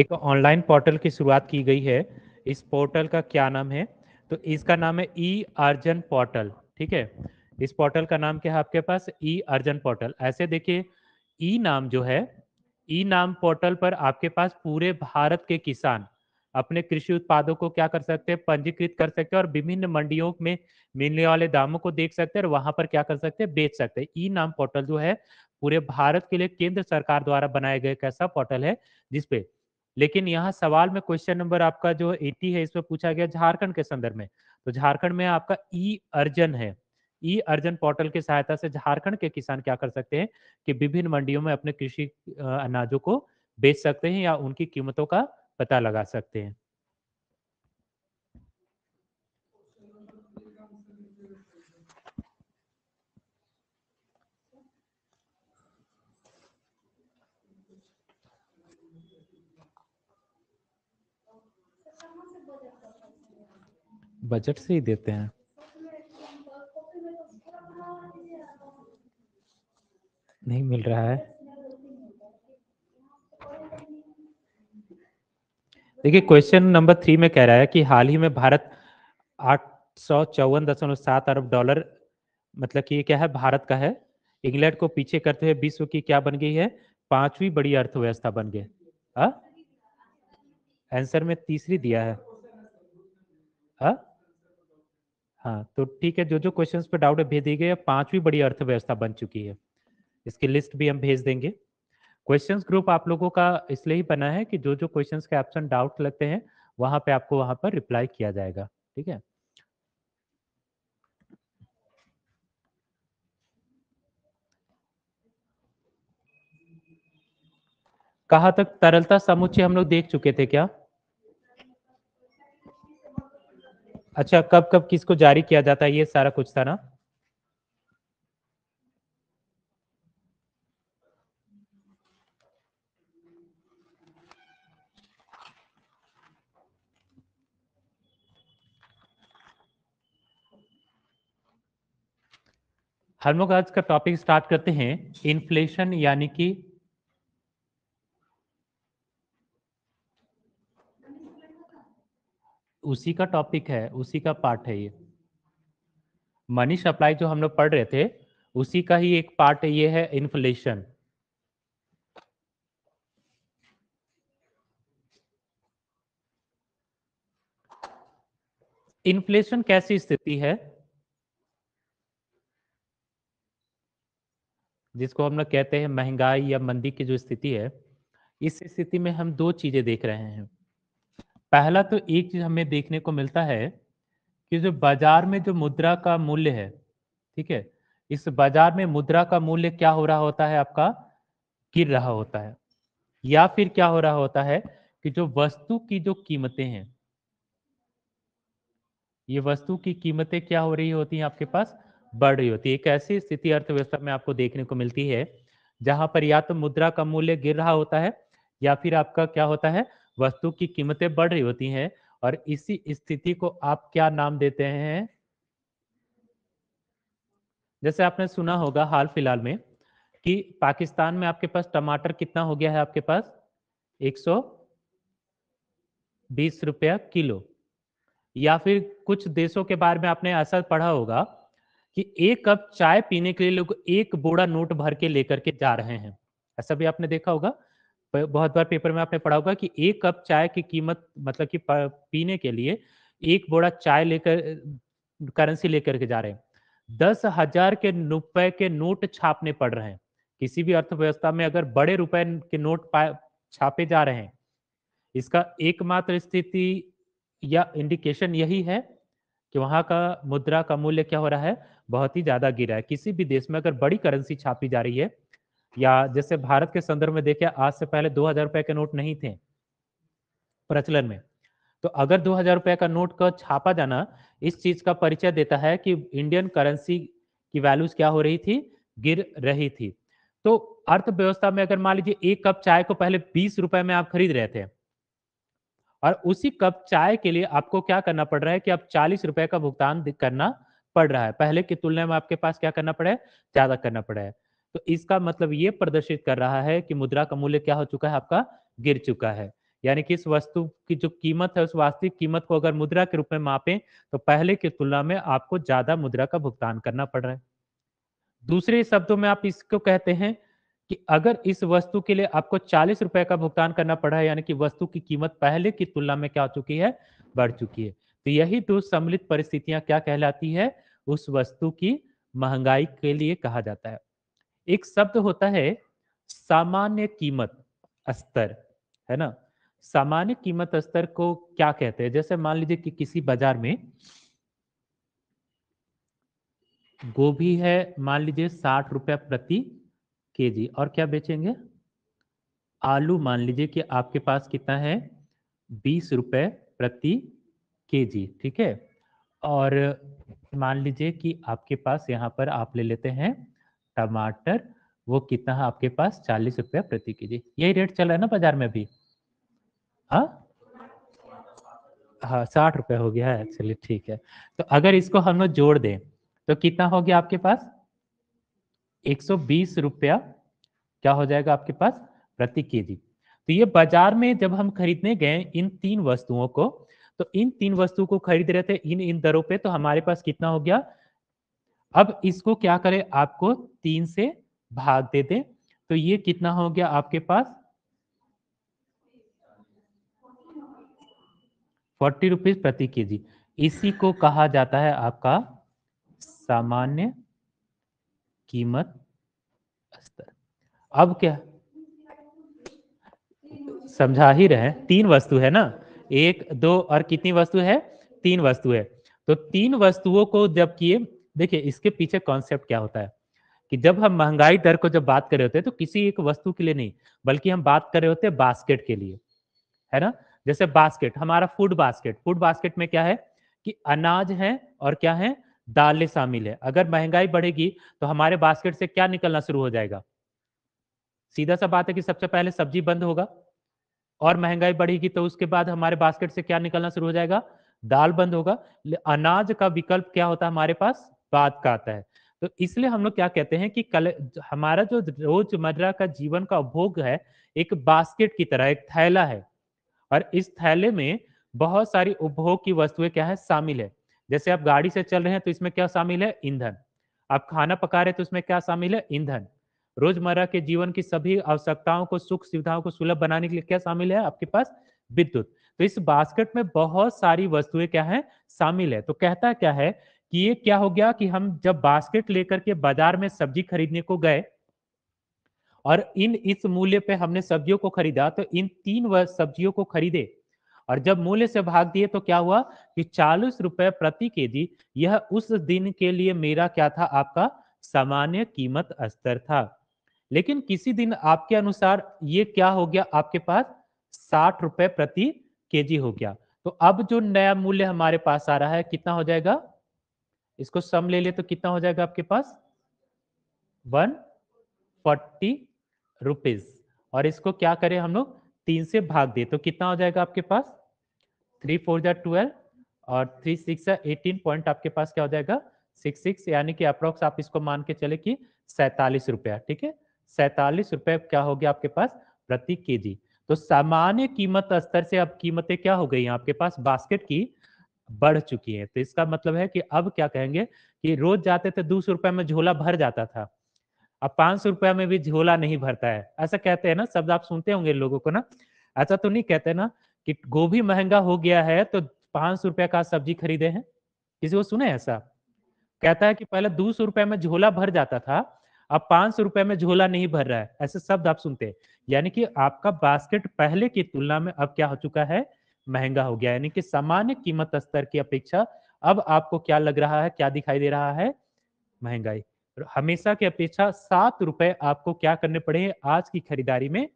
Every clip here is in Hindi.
एक ऑनलाइन पोर्टल की शुरुआत की गई है इस पोर्टल का क्या नाम है तो इसका नाम है ई अर्जन पोर्टल ठीक है इस पोर्टल का नाम क्या है आपके पास ई अर्जन पोर्टल ऐसे देखिए ई नाम जो है ई नाम पोर्टल पर आपके पास पूरे भारत के किसान अपने कृषि उत्पादों को क्या कर सकते हैं पंजीकृत कर सकते हैं और विभिन्न मंडियों में मिलने वाले दामों को देख सकते हैं और वहां पर क्या कर सकते हैं बेच सकते हैं ई नाम पोर्टल जो है पूरे भारत के लिए केंद्र सरकार द्वारा बनाया गया कैसा पोर्टल है जिसपे लेकिन यहाँ सवाल में क्वेश्चन नंबर आपका जो 80 है इसमें पूछा गया झारखंड के संदर्भ में तो झारखंड में आपका ई e अर्जन है ई e अर्जन पोर्टल की सहायता से झारखंड के किसान क्या कर सकते हैं कि विभिन्न मंडियों में अपने कृषि अनाजों को बेच सकते हैं या उनकी कीमतों का पता लगा सकते हैं बजट से ही देते हैं नहीं मिल रहा है देखिए क्वेश्चन नंबर थ्री में कह रहा है कि हाल ही में भारत आठ सौ चौवन दशमलव सात अरब डॉलर मतलब कि ये क्या है भारत का है इंग्लैंड को पीछे करते हुए विश्व की क्या बन गई है पांचवी बड़ी अर्थव्यवस्था बन गई आंसर हाँ? में तीसरी दिया है हा? हाँ तो ठीक है जो जो क्वेश्चंस पे डाउट है भेज दिए पांचवी बड़ी अर्थव्यवस्था बन चुकी है इसकी लिस्ट भी हम भेज देंगे क्वेश्चंस ग्रुप आप लोगों का इसलिए ही बना है कि जो जो क्वेश्चंस के ऑप्शन डाउट लगते हैं वहां पे आपको वहां पर रिप्लाई किया जाएगा ठीक है कहा तक तरलता समुच्चय हम लोग देख चुके थे क्या अच्छा कब कब किसको जारी किया जाता है ये सारा कुछ था ना हम लोग आज का टॉपिक स्टार्ट करते हैं इन्फ्लेशन यानी कि उसी का टॉपिक है उसी का पार्ट है ये मनी सप्लाई जो हम लोग पढ़ रहे थे उसी का ही एक पार्ट ये है इन्फ्लेशन इन्फ्लेशन कैसी स्थिति है जिसको हम लोग कहते हैं महंगाई या मंदी की जो स्थिति है इस स्थिति में हम दो चीजें देख रहे हैं पहला तो एक चीज हमें देखने को मिलता है कि जो बाजार में जो मुद्रा का मूल्य है ठीक है इस बाजार में मुद्रा का मूल्य क्या हो रहा होता है आपका गिर रहा होता है या फिर क्या हो रहा होता है कि जो वस्तु की जो कीमतें हैं ये वस्तु की कीमतें क्या हो रही होती हैं आपके पास बढ़ रही होती है एक ऐसी स्थिति अर्थव्यवस्था में आपको देखने को मिलती है जहां पर या तो मुद्रा का मूल्य गिर रहा होता है या फिर आपका क्या होता है वस्तु की कीमतें बढ़ रही होती हैं और इसी स्थिति को आप क्या नाम देते हैं जैसे आपने सुना होगा हाल फिलहाल में कि पाकिस्तान में आपके पास टमाटर कितना हो गया है आपके पास 120 रुपया किलो या फिर कुछ देशों के बारे में आपने ऐसा पढ़ा होगा कि एक कप चाय पीने के लिए लोग एक बोरा नोट भर के लेकर के जा रहे हैं ऐसा भी आपने देखा होगा बहुत बार पेपर में आपने पढ़ा होगा कि एक कप चाय की कीमत मतलब कि पीने के लिए एक बोरा चाय लेकर करेंसी लेकर के जा रहे हैं दस हजार के रुपए के नोट छापने पड़ रहे हैं किसी भी अर्थव्यवस्था में अगर बड़े रुपए के नोट छापे जा रहे हैं इसका एकमात्र स्थिति या इंडिकेशन यही है कि वहां का मुद्रा का मूल्य क्या हो रहा है बहुत ही ज्यादा गिरा है किसी भी देश में अगर बड़ी करेंसी छापी जा रही है या जैसे भारत के संदर्भ में देखिए आज से पहले दो हजार रुपए के नोट नहीं थे प्रचलन में तो अगर दो हजार रुपए का नोट का छापा जाना इस चीज का परिचय देता है कि इंडियन करेंसी की वैल्यूज क्या हो रही थी गिर रही थी तो अर्थव्यवस्था में अगर मान लीजिए एक कप चाय को पहले बीस रुपए में आप खरीद रहे थे और उसी कप चाय के लिए आपको क्या करना पड़ रहा है कि आप चालीस रुपए का भुगतान करना पड़ रहा है पहले की तुलना में आपके पास क्या करना पड़ा है ज्यादा करना पड़ा है तो इसका मतलब ये प्रदर्शित कर रहा है कि मुद्रा का मूल्य क्या हो चुका है आपका गिर चुका है यानी कि इस वस्तु की जो कीमत है उस वास्तविक कीमत को अगर मुद्रा के रूप में मापें तो पहले की तुलना में आपको ज्यादा मुद्रा का भुगतान करना पड़ रहा है दूसरे शब्दों में आप इसको कहते हैं कि अगर इस वस्तु के लिए आपको चालीस रुपए का भुगतान करना पड़ा है यानी कि वस्तु की कीमत पहले की तुलना में क्या हो चुकी है बढ़ चुकी है तो यही दो सम्मिलित परिस्थितियां क्या कहलाती है उस वस्तु की महंगाई के लिए कहा जाता है एक शब्द होता है सामान्य कीमत स्तर है ना सामान्य कीमत स्तर को क्या कहते हैं जैसे मान लीजिए कि किसी बाजार में गोभी है मान लीजिए साठ रुपया प्रति केजी और क्या बेचेंगे आलू मान लीजिए कि आपके पास कितना है बीस रुपये प्रति केजी ठीक है और मान लीजिए कि आपके पास यहाँ पर आप ले लेते हैं टमाटर वो कितना है आपके पास चालीस रुपया प्रति के जी यही रेट चल रहा है ना बाजार में अभी हाँ हाँ साठ रुपया हो गया है चलिए ठीक है तो अगर इसको हम लोग जोड़ दें तो कितना हो गया आपके पास एक सौ बीस रुपया क्या हो जाएगा आपके पास प्रति के जी तो ये बाजार में जब हम खरीदने गए इन तीन वस्तुओं को तो इन तीन वस्तुओं को खरीद रहे थे इन इन दरों पे तो हमारे पास कितना हो गया अब इसको क्या करें आपको तीन से भाग दे दे तो ये कितना हो गया आपके पास फोर्टी रुपीज प्रति केजी इसी को कहा जाता है आपका सामान्य कीमत स्तर अब क्या समझा ही रहे तीन वस्तु है ना एक दो और कितनी वस्तु है तीन वस्तु है तो तीन वस्तुओं को जब किए देखिए इसके पीछे कॉन्सेप्ट क्या होता है कि जब हम महंगाई दर को जब बात कर रहे होते हैं तो किसी एक वस्तु के लिए नहीं बल्कि हम बात कर रहे होते हैं बास्केट के लिए है ना जैसे बास्केट हमारा फूड बास्केट फूड बास्केट में क्या है कि अनाज है और क्या है दालें शामिल है अगर महंगाई बढ़ेगी तो हमारे बास्केट से क्या निकलना शुरू हो जाएगा सीधा सा बात है कि सबसे पहले सब्जी बंद होगा और महंगाई बढ़ेगी तो उसके बाद हमारे बास्केट से क्या निकलना शुरू हो जाएगा दाल बंद होगा अनाज का विकल्प क्या होता है हमारे पास बात का आता है तो इसलिए हम लोग क्या कहते हैं कि कल हमारा जो रोजमर्रा का जीवन का उपभोग है एक बास्केट की तरह एक थैला है और इस थैले में बहुत सारी उपभोग की वस्तुएं क्या है शामिल है जैसे आप गाड़ी से चल रहे हैं तो इसमें क्या शामिल है ईंधन आप खाना पका रहे हैं तो इसमें क्या शामिल है ईंधन रोजमर्रा के जीवन की सभी आवश्यकताओं को सुख सुविधाओं को सुलभ बनाने के लिए क्या शामिल है आपके पास विद्युत तो इस बास्केट में बहुत सारी वस्तुएं क्या है शामिल है तो कहता क्या है कि ये क्या हो गया कि हम जब बास्केट लेकर के बाजार में सब्जी खरीदने को गए और इन इस मूल्य पे हमने सब्जियों को खरीदा तो इन तीन सब्जियों को खरीदे और जब मूल्य से भाग दिए तो क्या हुआ कि चालीस रुपए प्रति के जी यह उस दिन के लिए मेरा क्या था आपका सामान्य कीमत स्तर था लेकिन किसी दिन आपके अनुसार ये क्या हो गया आपके पास साठ रुपए प्रति केजी हो गया तो अब जो नया मूल्य हमारे पास आ रहा है कितना हो जाएगा इसको सम ले ले तो कितना हो जाएगा आपके पास वन फोर्टी रुपीज और इसको क्या करें हम लोग तीन से भाग दे तो कितना हो जाएगा आपके पास थ्री फोर जा ट्वेल्व और थ्री सिक्स एटीन पॉइंट आपके पास क्या हो जाएगा सिक्स सिक्स यानी कि अप्रोक्स आप इसको मान के चले कि सैतालीस रुपया ठीक है सैतालीस रुपया क्या हो गया आपके पास प्रति केजी तो सामान्य कीमत स्तर से अब कीमतें क्या हो गई आपके पास बास्केट की बढ़ चुकी हैं तो इसका मतलब है कि अब क्या कहेंगे कि रोज जाते थे दो सौ में झोला भर जाता था अब पांच सौ रुपया में भी झोला नहीं भरता है ऐसा कहते हैं ना शब्द आप सुनते होंगे लोगों को ना ऐसा तो नहीं कहते ना कि गोभी महंगा हो गया है तो पांच सौ रुपया का सब्जी खरीदे हैं किसी को सुने ऐसा कहता है कि पहले दो सौ रुपये में झोला भर जाता था अब पांच सौ रुपये में झोला नहीं भर रहा है ऐसे शब्द आप सुनते हैं यानी कि आपका बास्केट पहले की तुलना में अब क्या हो चुका है महंगा हो गया यानी कि सामान्य कीमत स्तर की अपेक्षा अब आपको क्या लग रहा है क्या दिखाई दे रहा है महंगाई हमेशा की अपेक्षा सात रुपए आपको क्या करने पड़े आज की खरीदारी में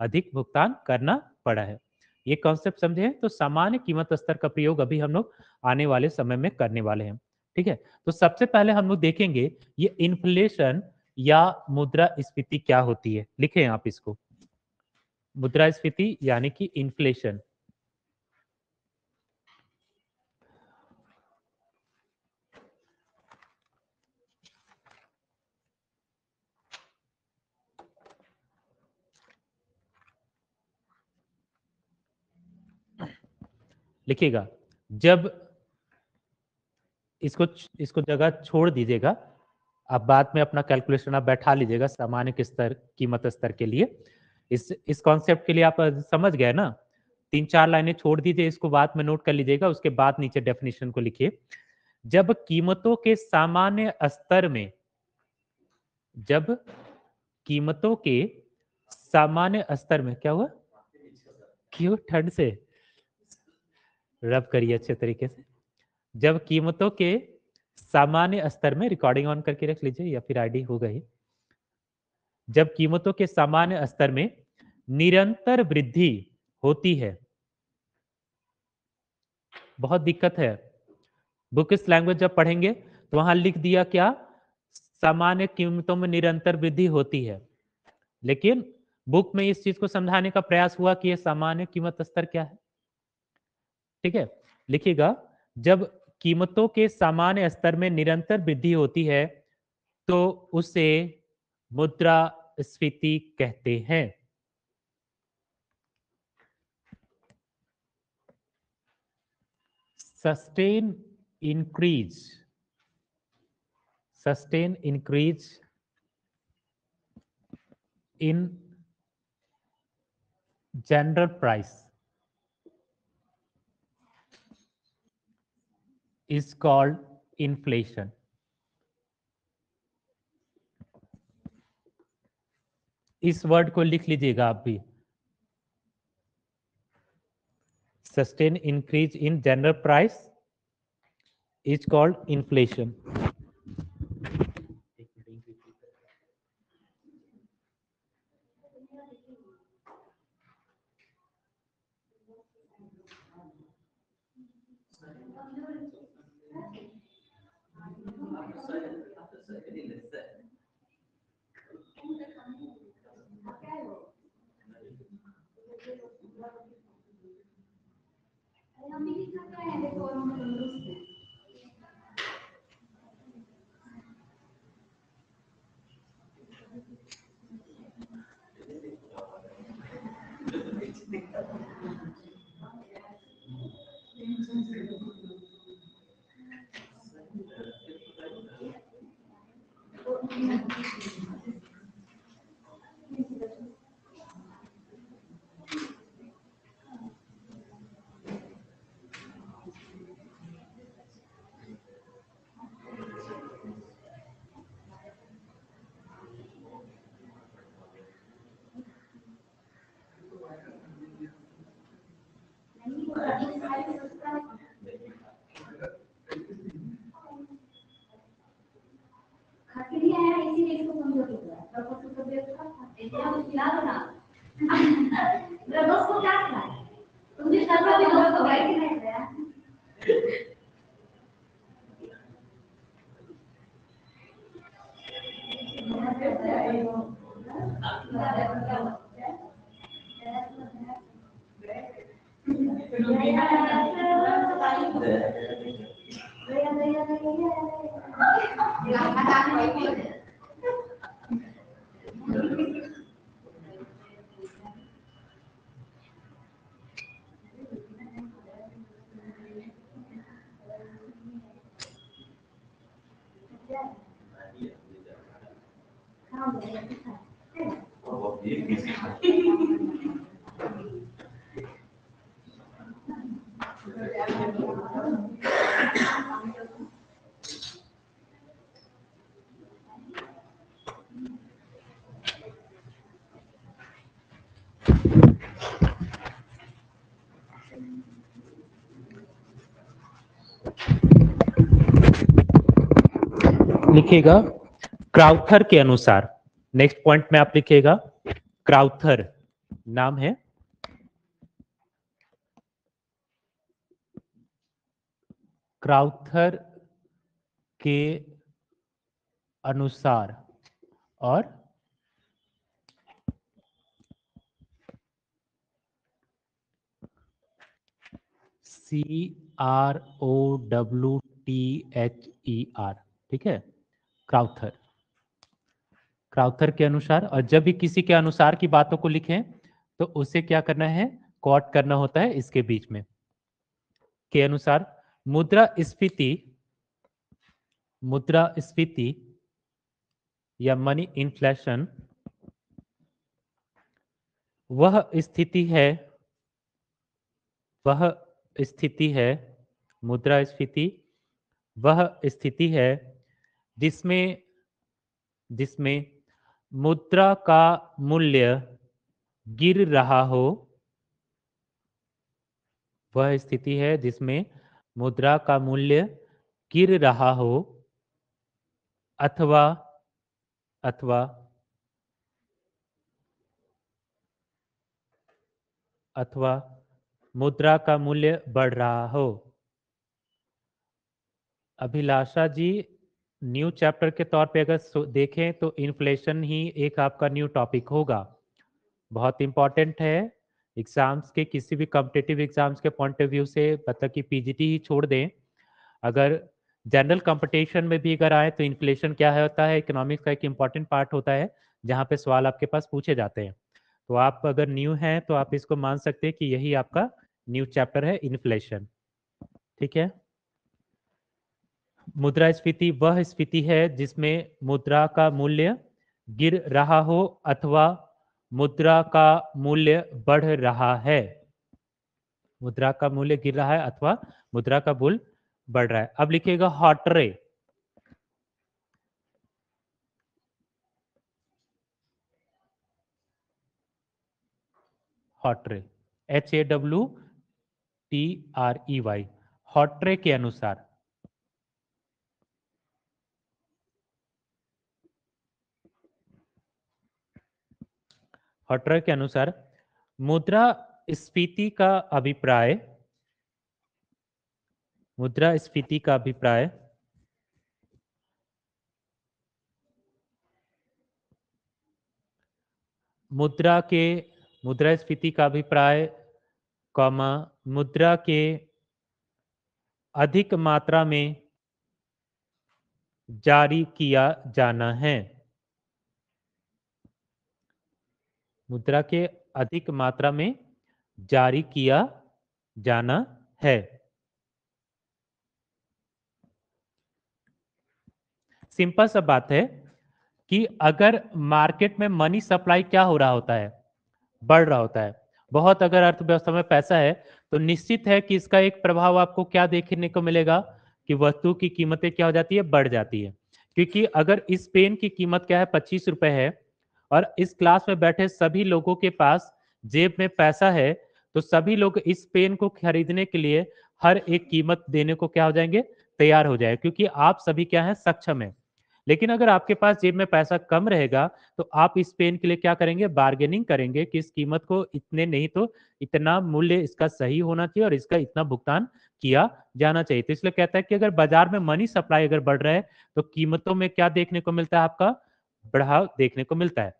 अधिक भुगतान करना पड़ा है ये कॉन्सेप्ट समझे तो सामान्य कीमत स्तर का प्रयोग अभी हम लोग आने वाले समय में करने वाले हैं ठीक है तो सबसे पहले हम लोग देखेंगे ये इन्फ्लेशन या मुद्रा स्फीति क्या होती है लिखें आप इसको मुद्रास्फीति यानी कि इन्फ्लेशन लिखिएगा जब इसको इसको जगह छोड़ दीजिएगा आप बाद में अपना कैलकुलेशन आप बैठा लीजिएगा सामान्य स्तर कीमत स्तर के लिए इस इस कॉन्सेप्ट के लिए आप समझ गए ना तीन चार लाइनें छोड़ दीजिए इसको बाद में नोट कर लीजिएगा उसके बाद नीचे डेफिनेशन को लिखिए जब कीमतों के सामान्य स्तर में जब कीमतों के सामान्य स्तर में क्या हुआ क्यों ठंड से रब करिए अच्छे तरीके से जब कीमतों के सामान्य स्तर में रिकॉर्डिंग ऑन करके रख लीजिए या फिर आईडी हो गई जब कीमतों के सामान्य स्तर में निरंतर वृद्धि होती है बहुत दिक्कत है बुक इस लैंग्वेज जब पढ़ेंगे तो वहां लिख दिया क्या सामान्य कीमतों में निरंतर वृद्धि होती है लेकिन बुक में इस चीज को समझाने का प्रयास हुआ कि यह सामान्य कीमत स्तर क्या है ठीक है लिखिएगा जब कीमतों के सामान्य स्तर में निरंतर वृद्धि होती है तो उसे मुद्रा स्फीति कहते हैं sustain increase sustain increase in general price is called inflation इस वर्ड को लिख लीजिएगा आप भी sustained increase in general price is called inflation लिखेगा क्राउथर के अनुसार नेक्स्ट पॉइंट में आप लिखेगा क्राउथर नाम है क्राउथर के अनुसार और C R O W T H E R ठीक है क्राउथर क्राउथर के अनुसार और जब भी किसी के अनुसार की बातों को लिखें तो उसे क्या करना है कॉट करना होता है इसके बीच में के अनुसार मुद्रा स्फीति मुद्रा स्फीति या मनी इन्फ्लेशन वह स्थिति है वह स्थिति है मुद्रा स्फीति वह स्थिति है जिसमें जिसमें मुद्रा का मूल्य गिर रहा हो वह स्थिति है जिसमें मुद्रा का मूल्य गिर रहा हो अथवा अथवा अथवा मुद्रा का मूल्य बढ़ रहा हो अभिलाषा जी न्यू चैप्टर के तौर पे अगर देखें तो इन्फ्लेशन ही एक आपका न्यू टॉपिक होगा बहुत इम्पॉर्टेंट है एग्ज़ाम्स के किसी भी कॉम्पिटेटिव एग्ज़ाम्स के पॉइंट ऑफ व्यू से मतलब कि पीजीटी ही छोड़ दें अगर जनरल कंपटीशन में भी अगर आए तो इन्फ्लेशन क्या है होता है इकोनॉमिक्स का एक इम्पॉर्टेंट पार्ट होता है जहाँ पे सवाल आपके पास पूछे जाते हैं तो आप अगर न्यू हैं तो आप इसको मान सकते हैं कि यही आपका न्यू चैप्टर है इन्फ्लेशन ठीक है मुद्रास्फीति वह स्फीति है जिसमें मुद्रा का मूल्य गिर रहा हो अथवा मुद्रा का मूल्य बढ़ रहा है मुद्रा का मूल्य गिर रहा है अथवा मुद्रा का मूल्य बढ़ रहा है अब लिखिएगा Hawtrey Hawtrey H A W T R E Y Hawtrey के अनुसार हटर के अनुसार मुद्रा स्फीति का अभिप्राय मुद्रा स्फीति का अभिप्राय मुद्रा के मुद्रा स्फीति का अभिप्राय कॉमा मुद्रा के अधिक मात्रा में जारी किया जाना है मुद्रा के अधिक मात्रा में जारी किया जाना है सिंपल सा बात है कि अगर मार्केट में मनी सप्लाई क्या हो रहा होता है बढ़ रहा होता है बहुत अगर अर्थव्यवस्था में पैसा है तो निश्चित है कि इसका एक प्रभाव आपको क्या देखने को मिलेगा कि वस्तु की कीमतें क्या हो जाती है बढ़ जाती है क्योंकि अगर इस पेन की कीमत क्या है पच्चीस रुपए है और इस क्लास में बैठे सभी लोगों के पास जेब में पैसा है तो सभी लोग इस पेन को खरीदने के लिए हर एक कीमत देने को क्या हो जाएंगे तैयार हो जाए क्योंकि आप सभी क्या है सक्षम है लेकिन अगर आपके पास जेब में पैसा कम रहेगा तो आप इस पेन के लिए क्या करेंगे बार्गेनिंग करेंगे कि इस कीमत को इतने नहीं तो इतना मूल्य इसका सही होना चाहिए और इसका इतना भुगतान किया जाना चाहिए तो इसलिए कहता है कि अगर बाजार में मनी सप्लाई अगर बढ़ रहा है तो कीमतों में क्या देखने को मिलता है आपका बढ़ाव देखने को मिलता है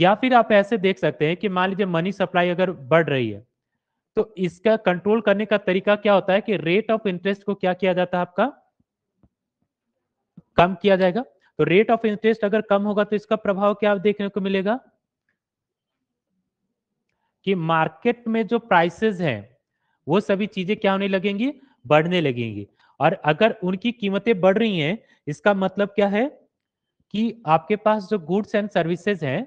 या फिर आप ऐसे देख सकते हैं कि मान लीजिए मनी सप्लाई अगर बढ़ रही है तो इसका कंट्रोल करने का तरीका क्या होता है कि रेट ऑफ इंटरेस्ट को क्या किया जाता है आपका कम किया जाएगा तो रेट ऑफ इंटरेस्ट अगर कम होगा तो इसका प्रभाव क्या देखने को मिलेगा कि मार्केट में जो प्राइसेस हैं वो सभी चीजें क्या होने लगेंगी बढ़ने लगेंगी और अगर उनकी कीमतें बढ़ रही हैं इसका मतलब क्या है कि आपके पास जो गुड्स एंड सर्विसेज हैं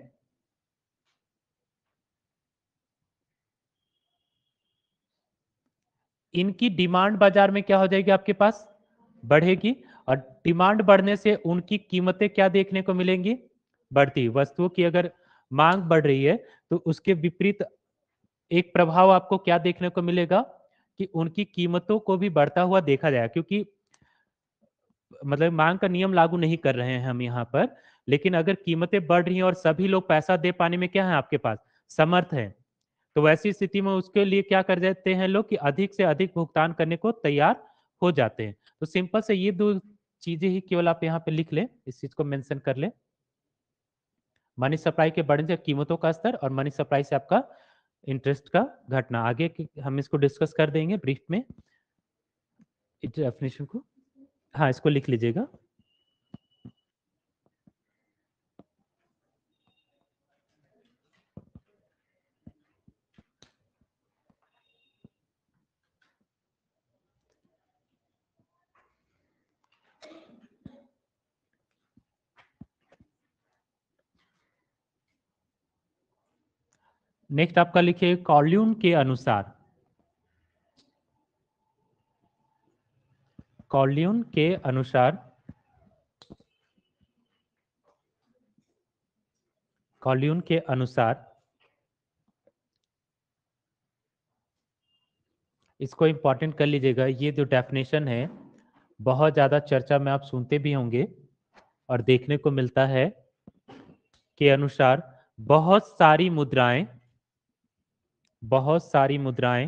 इनकी डिमांड बाजार में क्या हो जाएगी आपके पास बढ़ेगी और डिमांड बढ़ने से उनकी कीमतें क्या देखने को मिलेंगी बढ़ती वस्तुओं की अगर मांग बढ़ रही है तो उसके विपरीत एक प्रभाव आपको क्या देखने को मिलेगा कि उनकी कीमतों को भी बढ़ता हुआ देखा जाएगा क्योंकि मतलब मांग का नियम लागू नहीं कर रहे हैं हम यहाँ पर लेकिन अगर कीमतें बढ़ रही हैं और सभी लोग पैसा दे पाने में क्या है आपके पास समर्थ है तो वैसी स्थिति में उसके लिए क्या कर देते हैं लोग कि अधिक से अधिक भुगतान करने को तैयार हो जाते हैं तो सिंपल से ये दो चीजें ही केवल आप यहाँ पे लिख लें इस चीज को मेंशन कर लें मनी सप्लाई के बढ़ने से कीमतों का स्तर और मनी सप्लाई से आपका इंटरेस्ट का घटना आगे हम इसको डिस्कस कर देंगे ब्रीफ में डेफिनेशन को हाँ इसको लिख लीजिएगा नेक्स्ट आपका लिखिए कॉल्यून के अनुसार कॉल्यून के अनुसार कॉल्यून के अनुसार इसको इंपॉर्टेंट कर लीजिएगा ये जो डेफिनेशन है बहुत ज़्यादा चर्चा में आप सुनते भी होंगे और देखने को मिलता है के अनुसार बहुत सारी मुद्राएं बहुत सारी मुद्राएं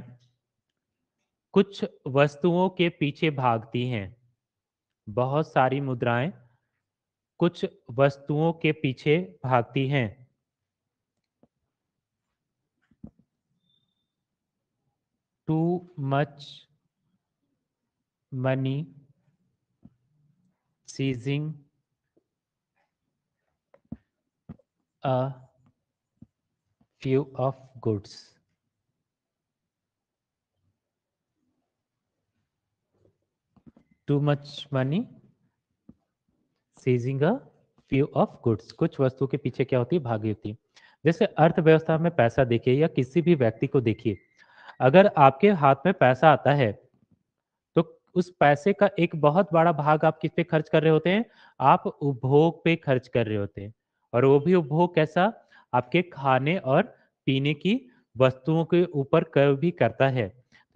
कुछ वस्तुओं के पीछे भागती हैं बहुत सारी मुद्राएं कुछ वस्तुओं के पीछे भागती हैं too much money chasing a few of goods too much money chasing a few of goods कुछ वस्तु के पीछे क्या होती है भागी होती है जैसे अर्थव्यवस्था में पैसा देखिए या किसी भी व्यक्ति को देखिए अगर आपके हाथ में पैसा आता है तो उस पैसे का एक बहुत बड़ा भाग आप किस पे खर्च कर रहे होते हैं आप उपभोग पे खर्च कर रहे होते हैं और वो भी उपभोग कैसा आपके खाने और पीने की वस्तुओं के ऊपर कर भी करता है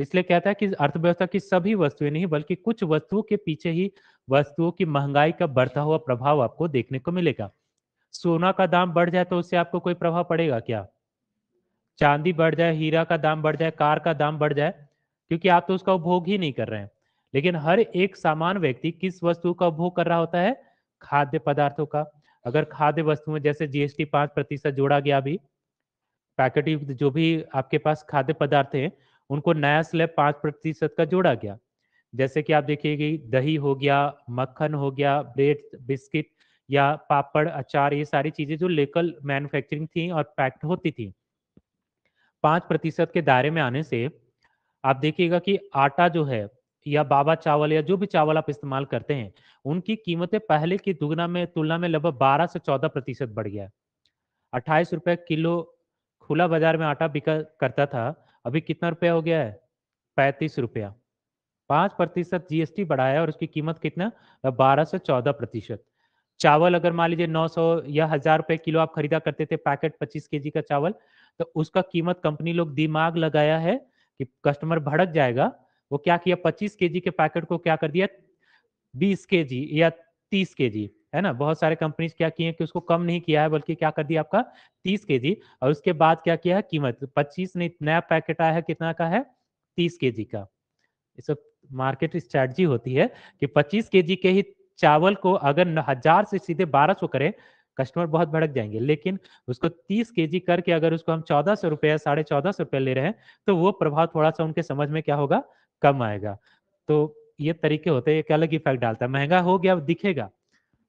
इसलिए कहता है कि अर्थव्यवस्था की सभी वस्तुएं नहीं बल्कि कुछ वस्तुओं के पीछे ही वस्तुओं की महंगाई का बढ़ता हुआ प्रभाव आपको देखने को मिलेगा सोना का दाम बढ़ जाए तो उससे आपको कोई प्रभाव पड़ेगा क्या चांदी बढ़ जाए हीरा का दाम बढ़ जाए कार का दाम बढ़ जाए क्योंकि आप तो उसका उपभोग ही नहीं कर रहे हैं लेकिन हर एक सामान व्यक्ति किस वस्तु का उपभोग कर रहा होता है खाद्य पदार्थों का अगर खाद्य वस्तुओं जैसे जीएसटी पांच प्रतिशत जोड़ा गया अभी पैकेट जो भी आपके पास खाद्य पदार्थ है उनको नया स्लैब पांच प्रतिशत का जोड़ा गया जैसे कि आप देखिए दही हो गया मक्खन हो गया ब्रेड बिस्किट या पापड़ अचार ये सारी चीजें जो लोकल मैन्युफैक्चरिंग थी और पैक्ड होती थी पांच प्रतिशत के दायरे में आने से आप देखिएगा कि आटा जो है या बाबा चावल या जो भी चावल आप इस्तेमाल करते हैं उनकी कीमतें पहले की दुगना में तुलना में लगभग बारह से चौदह प्रतिशत बढ़ गया अट्ठाईस रुपए किलो खुला बाजार में आटा बिका करता था अभी कितना रुपया हो गया है पैंतीस रुपया पांच प्रतिशत जीएसटी बढ़ाया और उसकी कीमत कितना बारह से चौदह प्रतिशत चावल अगर मान लीजिए नौ सौ या हजार रुपए किलो आप खरीदा करते थे पैकेट पच्चीस के का चावल तो उसका कीमत कंपनी लोग दिमाग लगाया है कि कस्टमर भड़क जाएगा वो क्या किया पच्चीस के के पैकेट को क्या कर दिया बीस के या तीस के है ना बहुत सारे कंपनीज क्या किए कि उसको कम नहीं किया है बल्कि क्या कर दिया आपका तीस के जी और उसके बाद क्या किया है कीमत पच्चीस नहीं नया पैकेट आया है कितना का है तीस के जी का सब मार्केट स्ट्रैटी होती है कि पच्चीस के जी के ही चावल को अगर हजार से सीधे बारह सौ करें कस्टमर बहुत भड़क जाएंगे लेकिन उसको 30 के जी करके अगर उसको हम चौदह सौ रुपये साढ़े चौदह सौ रुपये ले रहे हैं तो वो प्रभाव थोड़ा सा उनके समझ में क्या होगा कम आएगा तो ये तरीके होते हैं एक अलग इफेक्ट डालता है महंगा हो गया दिखेगा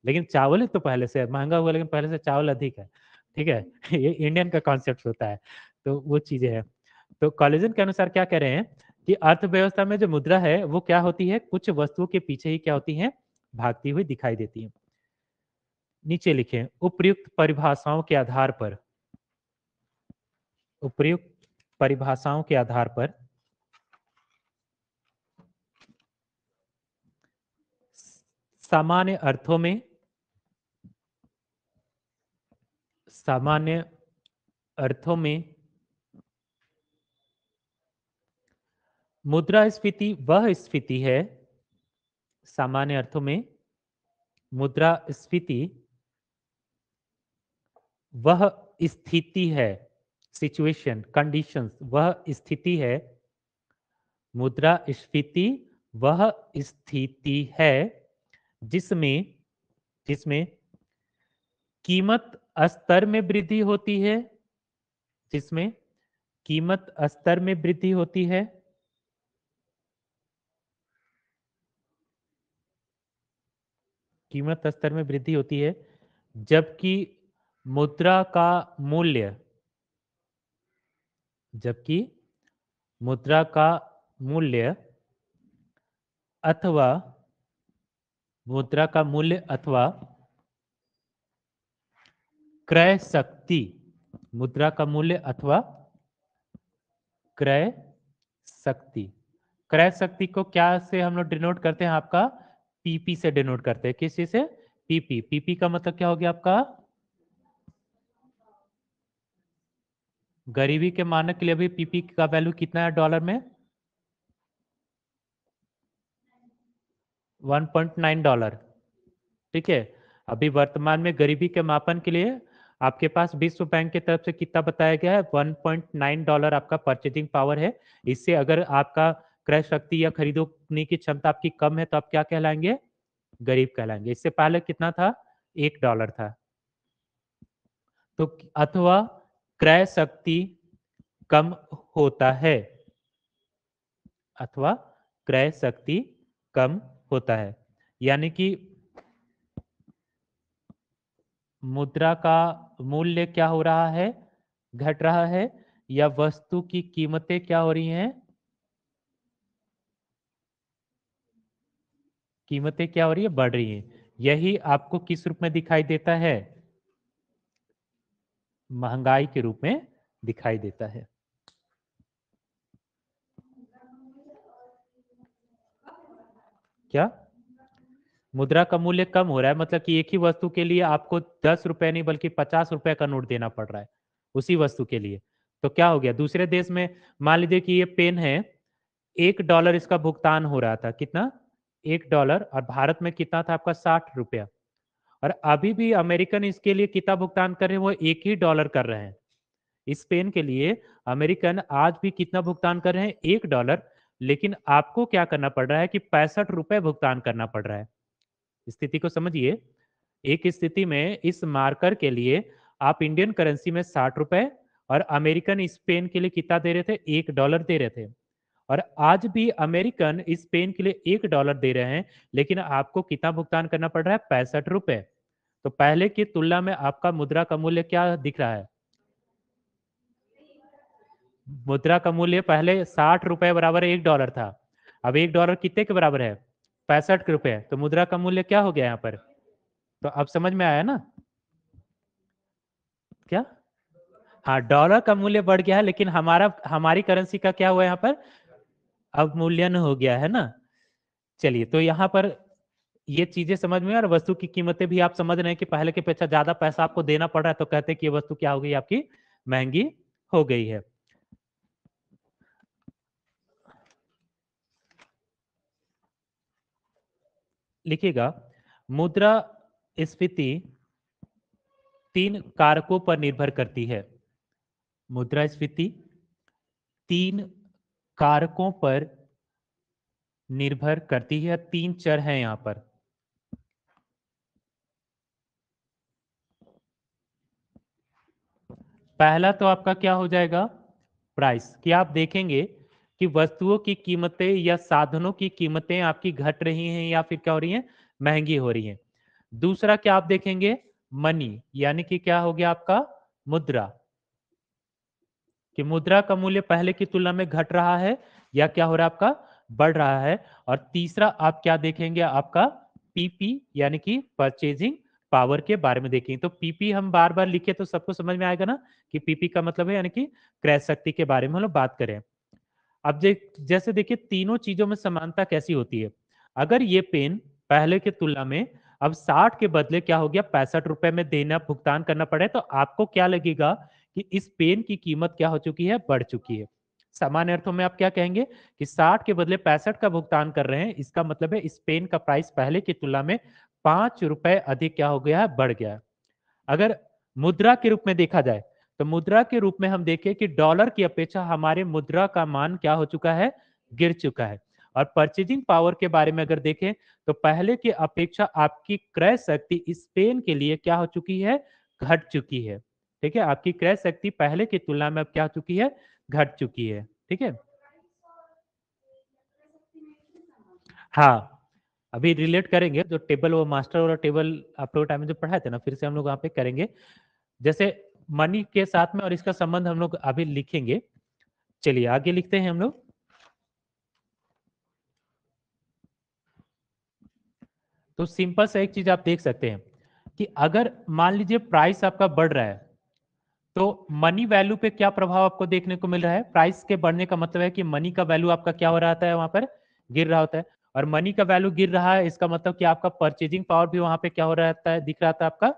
लेकिन चावल तो पहले से महंगा हुआ लेकिन पहले से चावल अधिक है ठीक है ये इंडियन का कॉन्सेप्ट होता है तो वो चीजें हैं तो कॉलेजन के अनुसार क्या कह रहे हैं कि अर्थव्यवस्था में जो मुद्रा है वो क्या होती है कुछ वस्तुओं के पीछे ही क्या होती है भागती हुई दिखाई देती है नीचे लिखे उपयुक्त परिभाषाओं के आधार पर उपयुक्त परिभाषाओं के आधार पर सामान्य अर्थों में सामान्य अर्थों में मुद्रास्फीति वह स्फीति है सामान्य अर्थों में मुद्रा स्फीति वह स्थिति है सिचुएशन कंडीशंस वह स्थिति है मुद्रा स्फीति वह स्थिति है जिसमें जिसमें कीमत स्तर में वृद्धि होती है जिसमें कीमत स्तर में वृद्धि होती है कीमत स्तर में वृद्धि होती है जबकि मुद्रा का मूल्य जबकि मुद्रा का मूल्य अथवा मुद्रा का मूल्य अथवा क्रय शक्ति मुद्रा का मूल्य अथवा क्रय शक्ति क्रय शक्ति को क्या से हम लोग डिनोट करते हैं आपका पीपी से डिनोट करते हैं किस चीज से पीपी पीपी का मतलब क्या हो गया आपका गरीबी के मानक के लिए भी पीपी का वैल्यू कितना है डॉलर में 1.9 डॉलर ठीक है अभी वर्तमान में गरीबी के मापन के लिए आपके पास विश्व बैंक की तरफ से कितना बताया गया है 1.9 डॉलर आपका परचेजिंग पावर है इससे अगर आपका क्रय शक्ति या खरीदने की क्षमता आपकी कम है तो आप क्या कहलाएंगे गरीब कहलाएंगे इससे पहले कितना था एक डॉलर था तो अथवा क्रय शक्ति कम होता है अथवा क्रय शक्ति कम होता है यानी कि मुद्रा का मूल्य क्या हो रहा है घट रहा है या वस्तु की कीमतें क्या हो रही हैं कीमतें क्या हो रही है बढ़ रही हैं यही आपको किस रूप में दिखाई देता है महंगाई के रूप में दिखाई देता है क्या मुद्रा का मूल्य कम हो रहा है मतलब कि एक ही वस्तु के लिए आपको दस रुपए नहीं बल्कि पचास रुपए का नोट देना पड़ रहा है उसी वस्तु के लिए तो क्या हो गया दूसरे देश में मान लीजिए कि ये पेन है एक डॉलर इसका भुगतान हो रहा था कितना एक डॉलर और भारत में कितना था आपका साठ रुपया और अभी भी अमेरिकन इसके लिए कितना भुगतान कर रहे हैं वो एक ही डॉलर कर रहे हैं इस पेन के लिए अमेरिकन आज भी कितना भुगतान कर रहे हैं एक डॉलर लेकिन आपको क्या करना पड़ रहा है कि पैंसठ रुपए भुगतान करना पड़ रहा है स्थिति को समझिए एक स्थिति में इस मार्कर के लिए आप इंडियन करेंसी में साठ रुपए और अमेरिकन स्पेन के लिए कितना दे रहे थे एक डॉलर दे रहे थे और आज भी अमेरिकन स्पेन के लिए एक डॉलर दे रहे हैं लेकिन आपको कितना भुगतान करना पड़ रहा है पैंसठ रुपए तो पहले की तुलना में आपका मुद्रा का मूल्य क्या दिख रहा है मुद्रा का मूल्य पहले साठ रुपए बराबर एक डॉलर था अब एक डॉलर कितने के बराबर है पैंसठ रुपए तो मुद्रा का मूल्य क्या हो गया यहाँ पर तो अब समझ में आया ना क्या हाँ डॉलर का मूल्य बढ़ गया है लेकिन हमारा हमारी करेंसी का क्या हुआ यहाँ पर अब मूल्यन हो गया है ना चलिए तो यहाँ पर ये चीजें समझ में और वस्तु की कीमतें भी आप समझ रहे हैं कि पहले के पेक्षा ज्यादा पैसा आपको देना पड़ रहा है तो कहते हैं कि ये वस्तु क्या हो गई आपकी महंगी हो गई है लिखिएगा मुद्रा स्फीति तीन कारकों पर निर्भर करती है मुद्रा स्फीति तीन कारकों पर निर्भर करती है तीन चर हैं यहां पर पहला तो आपका क्या हो जाएगा प्राइस कि आप देखेंगे कि वस्तुओं की कीमतें या साधनों की कीमतें आपकी घट रही हैं या फिर क्या हो रही हैं महंगी हो रही हैं दूसरा क्या आप देखेंगे मनी यानी कि क्या हो गया आपका मुद्रा कि मुद्रा का मूल्य पहले की तुलना में घट रहा है या क्या हो रहा है आपका बढ़ रहा है और तीसरा आप क्या देखेंगे आपका पीपी यानी कि परचेजिंग पावर के बारे में देखेंगे तो पीपी हम बार बार लिखे तो सबको समझ में आएगा ना कि पीपी का मतलब है यानी कि क्रय शक्ति के बारे में हम लोग बात करें अब जैसे देखिए तीनों चीजों में समानता कैसी होती है अगर ये पेन पहले के तुलना में अब साठ के बदले क्या हो गया पैंसठ रुपए में देना भुगतान करना पड़े तो आपको क्या लगेगा कि इस पेन की कीमत क्या हो चुकी है बढ़ चुकी है सामान्य अर्थों में आप क्या कहेंगे कि साठ के बदले पैंसठ का भुगतान कर रहे हैं इसका मतलब है इस पेन का प्राइस पहले की तुलना में पांच रुपए अधिक क्या हो गया है बढ़ गया है अगर मुद्रा के रूप में देखा जाए तो मुद्रा के रूप में हम देखें कि डॉलर की अपेक्षा हमारे मुद्रा का मान क्या हो चुका है गिर चुका है और परचेजिंग पावर के बारे में अगर देखें तो पहले की अपेक्षा आपकी क्रय शक्ति स्पेन के लिए क्या हो चुकी है घट चुकी है ठीक है आपकी क्रय शक्ति पहले की तुलना में अब क्या हो चुकी है घट चुकी है ठीक है हाँ अभी रिलेट करेंगे जो टेबल वो मास्टर वाला टेबल आप लोग टाइम में जो पढ़ाए थे ना फिर से हम लोग वहां पे करेंगे जैसे मनी के साथ में और इसका संबंध हम लोग अभी लिखेंगे चलिए आगे लिखते हैं हम लोग तो सिंपल सा एक चीज आप देख सकते हैं कि अगर मान लीजिए प्राइस आपका बढ़ रहा है तो मनी वैल्यू पे क्या प्रभाव आपको देखने को मिल रहा है प्राइस के बढ़ने का मतलब है कि मनी का वैल्यू आपका क्या हो रहा है वहां पर गिर रहा होता है और मनी का वैल्यू गिर रहा है इसका मतलब कि आपका परचेजिंग पावर भी वहां पे क्या हो रहा है दिख रहा था आपका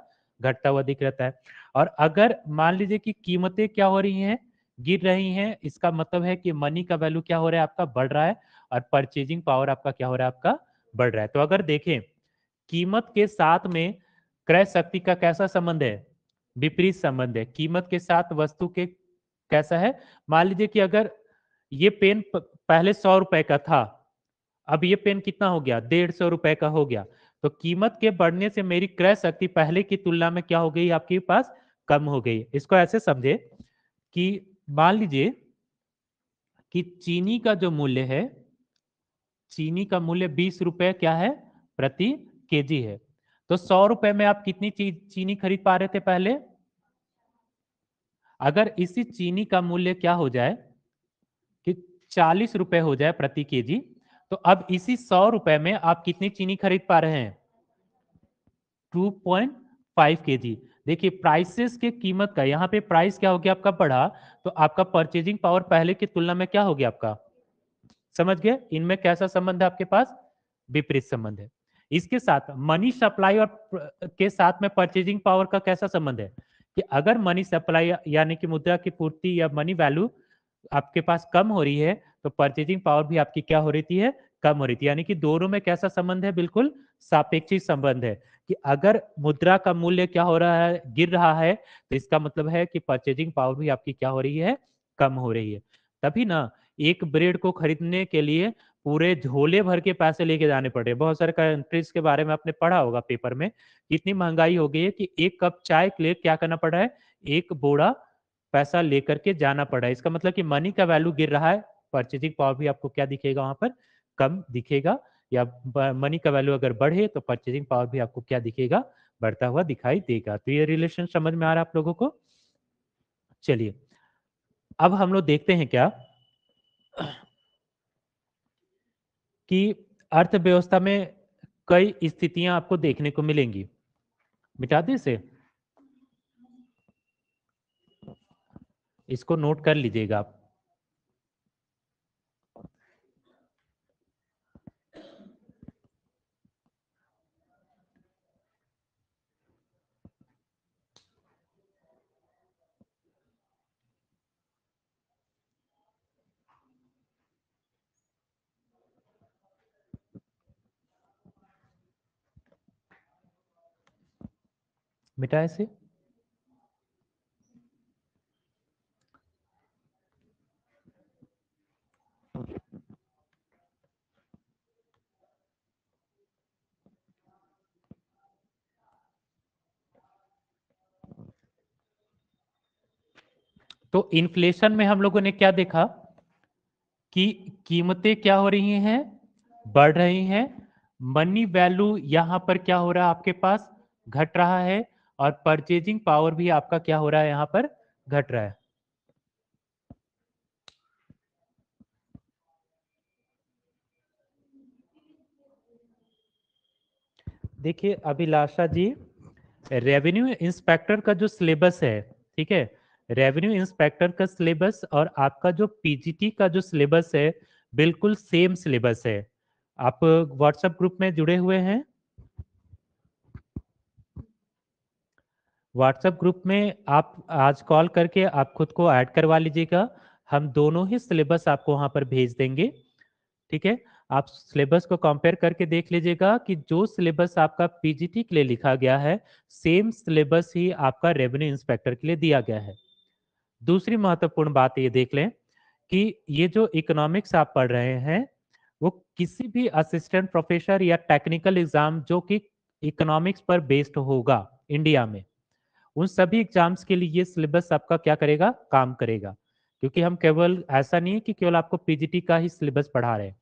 घटता हुआ दिख रहता है और अगर मान लीजिए कि कीमतें क्या हो रही हैं गिर रही हैं इसका मतलब है कि मनी का वैल्यू क्या हो रहा है आपका बढ़ रहा है और परचेजिंग पावर आपका क्या हो रहा है आपका बढ़ रहा है तो अगर देखें कीमत के साथ में क्रय शक्ति का कैसा संबंध है विपरीत संबंध है कीमत के साथ वस्तु के कैसा है मान लीजिए कि अगर ये पेन पहले सौ रुपए का था अब ये पेन कितना हो गया डेढ़ सौ रुपए का हो गया तो कीमत के बढ़ने से मेरी क्रय शक्ति पहले की तुलना में क्या हो गई आपके पास कम हो गई इसको ऐसे समझे कि मान लीजिए कि चीनी का जो मूल्य है चीनी का मूल्य बीस रुपये क्या है प्रति केजी है तो सौ रुपए में आप कितनी चीनी खरीद पा रहे थे पहले अगर इसी चीनी का मूल्य क्या हो जाए कि चालीस रुपए हो जाए प्रति केजी तो अब इसी सौ रुपए में आप कितनी चीनी खरीद पा रहे हैं टू पॉइंट फाइव के जी देखिए प्राइसेस के कीमत का यहाँ पे प्राइस क्या हो गया आपका बढ़ा तो आपका परचेजिंग पावर पहले की तुलना में क्या हो गया आपका समझ गए इनमें कैसा संबंध है आपके पास विपरीत संबंध है इसके साथ मनी सप्लाई और के साथ में परचेजिंग पावर का कैसा संबंध है कि अगर मनी सप्लाई यानी कि मुद्रा की पूर्ति या मनी वैल्यू आपके पास कम हो रही है तो परचेजिंग पावर भी आपकी क्या हो रही है कम हो रही थी यानी कि दोनों में कैसा संबंध है बिल्कुल सापेक्षिक संबंध है कि अगर मुद्रा का मूल्य क्या हो रहा है गिर रहा है तो इसका मतलब है कि परचेजिंग पावर भी आपकी क्या हो रही है कम हो रही है तभी ना एक ब्रेड को खरीदने के लिए पूरे झोले भर के पैसे लेके जाने पड़े बहुत सारे कंट्रीज के बारे में आपने पढ़ा होगा पेपर में इतनी महंगाई हो गई है कि एक कप चाय के लिए क्या करना पड़ा है एक बोड़ा पैसा लेकर के जाना पड़ा है इसका मतलब कि मनी का वैल्यू गिर रहा है परचेजिंग पावर भी आपको क्या दिखेगा वहां पर कम दिखेगा या मनी का वैल्यू अगर बढ़े तो परचेजिंग पावर भी आपको क्या दिखेगा बढ़ता हुआ दिखाई देगा तो ये रिलेशन समझ में आ रहा है आप लोगों को चलिए अब हम लोग देखते हैं क्या कि अर्थव्यवस्था में कई स्थितियां आपको देखने को मिलेंगी मिटा दे से इसको नोट कर लीजिएगा आप मिटाए से तो इन्फ्लेशन में हम लोगों ने क्या देखा कि कीमतें क्या हो रही हैं बढ़ रही हैं मनी वैल्यू यहां पर क्या हो रहा है आपके पास घट रहा है और परचेजिंग पावर भी आपका क्या हो रहा है यहां पर घट रहा है देखिए अभिलाषा जी रेवेन्यू इंस्पेक्टर का जो सिलेबस है ठीक है रेवेन्यू इंस्पेक्टर का सिलेबस और आपका जो पीजीटी का जो सिलेबस है बिल्कुल सेम सिलेबस है आप व्हाट्सएप ग्रुप में जुड़े हुए हैं व्हाट्सएप ग्रुप में आप आज कॉल करके आप खुद को ऐड करवा लीजिएगा हम दोनों ही सिलेबस आपको वहाँ पर भेज देंगे ठीक है आप सिलेबस को कंपेयर करके देख लीजिएगा कि जो सिलेबस आपका पीजीटी के लिए लिखा गया है सेम सिलेबस ही आपका रेवेन्यू इंस्पेक्टर के लिए दिया गया है दूसरी महत्वपूर्ण बात ये देख लें कि ये जो इकोनॉमिक्स आप पढ़ रहे हैं वो किसी भी असिस्टेंट प्रोफेसर या टेक्निकल एग्जाम जो कि इकोनॉमिक्स पर बेस्ड होगा इंडिया में उन सभी एग्जाम्स के लिए ये सिलेबस आपका क्या करेगा काम करेगा क्योंकि हम केवल ऐसा नहीं है कि केवल आपको पीजीटी का ही सिलेबस पढ़ा रहे हैं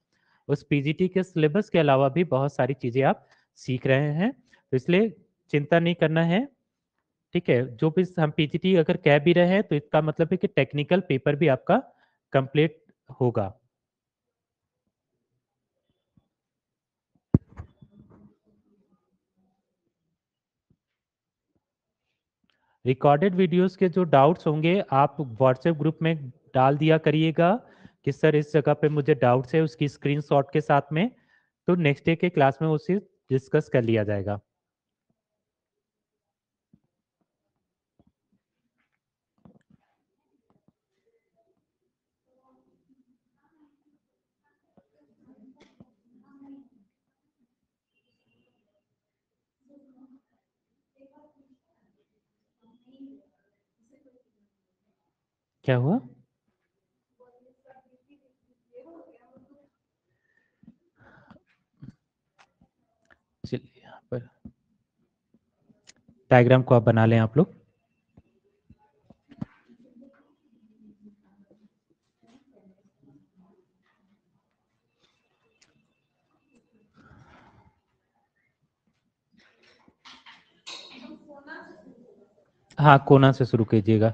उस पीजीटी के सिलेबस के अलावा भी बहुत सारी चीजें आप सीख रहे हैं तो इसलिए चिंता नहीं करना है ठीक है जो भी हम पीजीटी अगर कह भी रहे हैं तो इसका मतलब है कि टेक्निकल पेपर भी आपका कंप्लीट होगा रिकॉर्डेड वीडियोस के जो डाउट्स होंगे आप व्हाट्सएप ग्रुप में डाल दिया करिएगा कि सर इस जगह पे मुझे डाउट्स है उसकी स्क्रीनशॉट के साथ में तो नेक्स्ट डे के क्लास में उसे डिस्कस कर लिया जाएगा क्या हुआ चलिए यहाँ पर डायग्राम को आप बना लें आप लोग हाँ कोना से शुरू कीजिएगा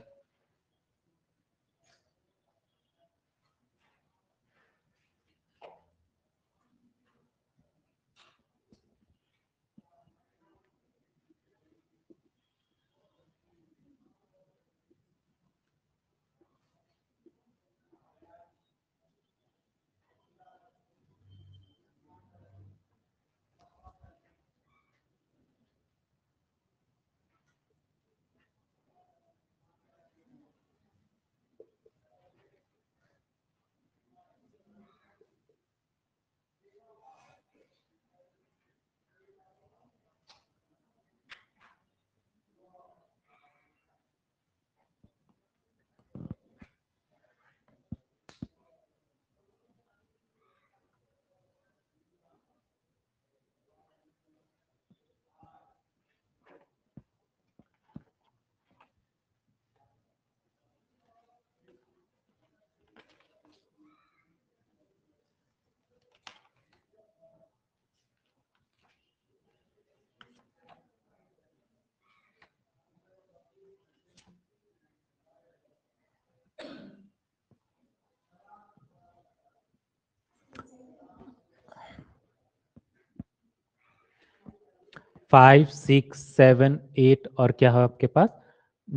फाइव सिक्स सेवन एट और क्या है आपके पास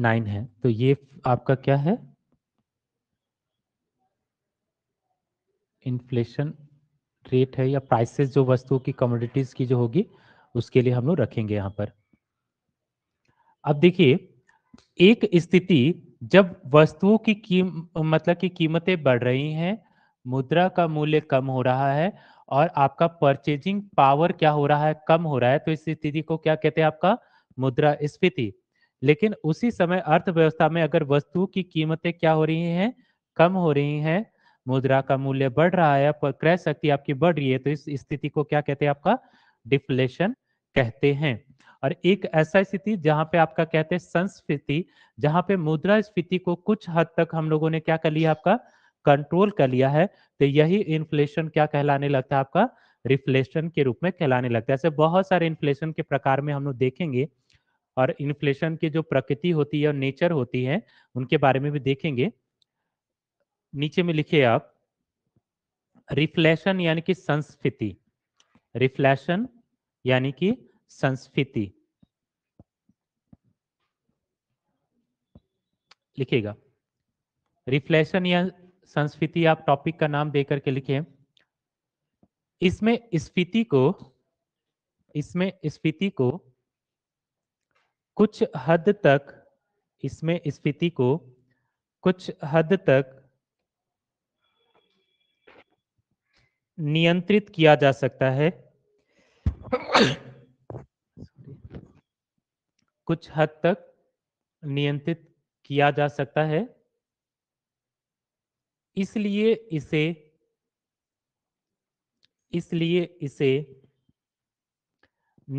नाइन है तो ये आपका क्या है इन्फ्लेशन रेट है या प्राइसेस जो वस्तुओं की कमोडिटीज की जो होगी उसके लिए हम लोग रखेंगे यहां पर अब देखिए एक स्थिति जब वस्तुओं की कीम मतलब की कीमतें बढ़ रही हैं मुद्रा का मूल्य कम हो रहा है और आपका परचेजिंग पावर क्या हो रहा है कम हो रहा है तो इस स्थिति को क्या कहते हैं आपका मुद्रा स्फीति लेकिन उसी समय अर्थव्यवस्था में अगर वस्तु की कीमतें क्या हो रही हैं कम हो रही हैं मुद्रा का मूल्य बढ़ रहा है पर क्रय शक्ति आपकी बढ़ रही है तो इस स्थिति को क्या कहते हैं आपका डिफ्लेशन कहते हैं और एक ऐसा स्थिति जहां पे आपका कहते हैं संस्फीति जहां पे मुद्रा स्फीति को कुछ हद तक हम लोगों ने क्या कर लिया आपका कंट्रोल कर लिया है तो यही इन्फ्लेशन क्या कहलाने लगता है आपका रिफ्लेशन के रूप में कहलाने लगता है ऐसे बहुत सारे इन्फ्लेशन के प्रकार में हम लोग देखेंगे और इन्फ्लेशन की जो प्रकृति होती है और नेचर होती है उनके बारे में भी देखेंगे नीचे में लिखिए आप रिफ्लेशन यानी कि संस्फिति रिफ्लेशन यानी कि संस्फिति लिखिएगा रिफ्लेशन या संस्फीति आप टॉपिक का नाम देकर के लिखे इसमें स्फीति को इसमें स्फीति को कुछ हद तक इसमें स्फीति को कुछ हद तक नियंत्रित किया जा सकता है कुछ हद तक नियंत्रित किया जा सकता है इसलिए इसे इसलिए इसे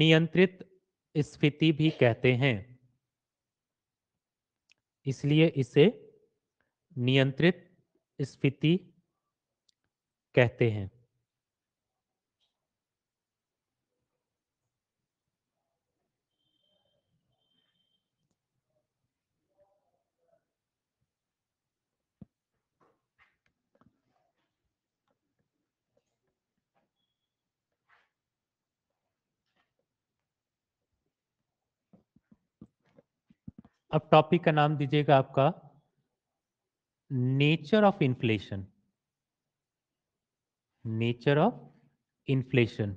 नियंत्रित स्फीति भी कहते हैं इसलिए इसे नियंत्रित स्फीति कहते हैं अब टॉपिक का नाम दीजिएगा आपका nature of inflation nature of inflation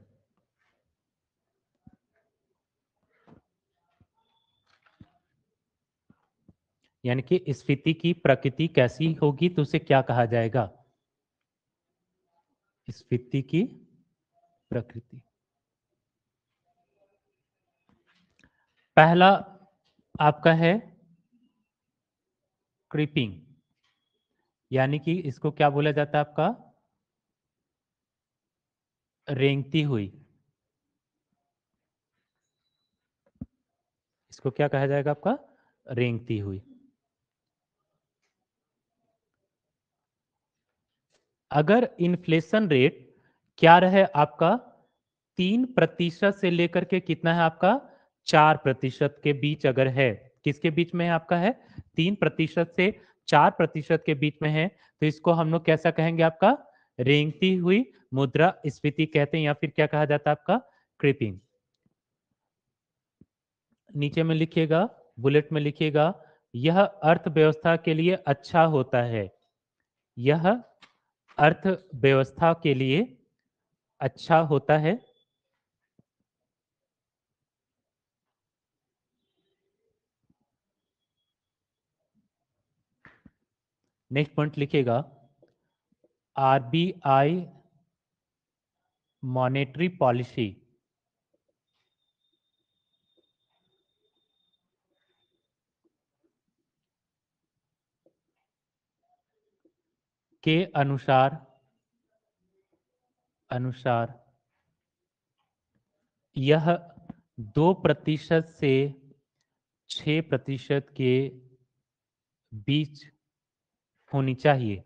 यानी कि स्फीति की प्रकृति कैसी होगी तो उसे क्या कहा जाएगा स्फीति की प्रकृति पहला आपका है क्रीपिंग यानी कि इसको क्या बोला जाता है आपका रेंगती हुई इसको क्या कहा जाएगा आपका रेंगती हुई अगर इन्फ्लेशन रेट क्या रहे आपका तीन प्रतिशत से लेकर के कितना है आपका चार प्रतिशत के बीच अगर है किसके बीच में है आपका है तीन प्रतिशत से चार प्रतिशत के बीच में है तो इसको हम लोग कैसा कहेंगे आपका रेंगती हुई मुद्रा स्फीति कहते हैं या फिर क्या कहा जाता है आपका क्रिपिंग नीचे में लिखिएगा बुलेट में लिखिएगा यह अर्थव्यवस्था के लिए अच्छा होता है यह अर्थव्यवस्था के लिए अच्छा होता है नेक्स्ट पॉइंट लिखेगा आरबीआई मॉनेटरी पॉलिसी के अनुसार अनुसार यह दो प्रतिशत से छ प्रतिशत के बीच होनी चाहिए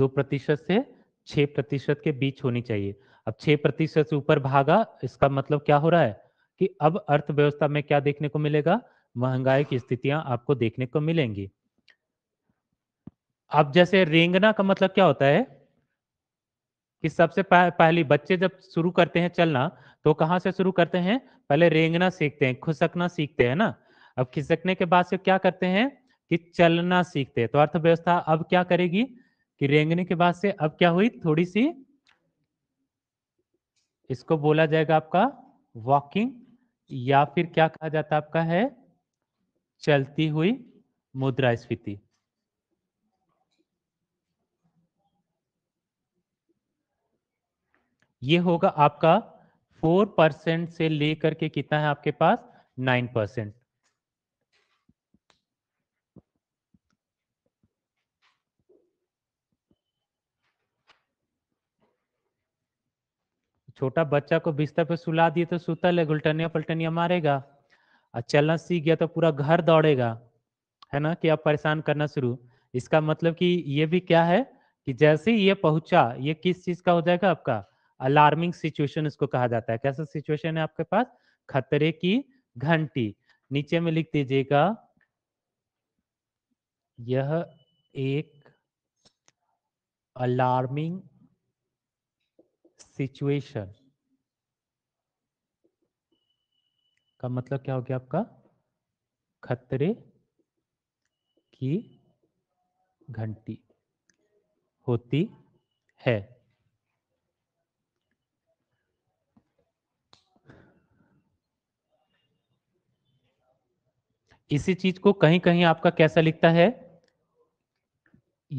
दो प्रतिशत से छह प्रतिशत के बीच होनी चाहिए अब छह प्रतिशत से ऊपर भागा इसका मतलब क्या हो रहा है कि अब अर्थव्यवस्था में क्या देखने को मिलेगा महंगाई की स्थितियां आपको देखने को मिलेंगी अब जैसे रेंगना का मतलब क्या होता है कि सबसे पहली बच्चे जब शुरू करते हैं चलना तो कहां से शुरू करते हैं पहले रेंगना सीखते हैं खुसकना सीखते हैं ना अब खिसकने के बाद से क्या करते हैं कि चलना सीखते तो अर्थव्यवस्था अब क्या करेगी कि रेंगने के बाद से अब क्या हुई थोड़ी सी इसको बोला जाएगा आपका वॉकिंग या फिर क्या कहा जाता आपका है चलती हुई मुद्रास्फीति ये होगा आपका फोर परसेंट से लेकर के कितना है आपके पास नाइन परसेंट छोटा बच्चा को बिस्तर पे सुला दिए तो सुतल है घुलटनिया पलटनिया मारेगा और चलना सीख गया तो पूरा घर दौड़ेगा है ना कि आप परेशान करना शुरू इसका मतलब कि ये भी क्या है कि जैसे ये पहुंचा ये किस चीज का हो जाएगा आपका अलार्मिंग सिचुएशन इसको कहा जाता है कैसा सिचुएशन है आपके पास खतरे की घंटी नीचे में लिख दीजिएगा यह एक अलार्मिंग सिचुएशन का मतलब क्या हो गया आपका खतरे की घंटी होती है इसी चीज को कहीं कहीं आपका कैसा लिखता है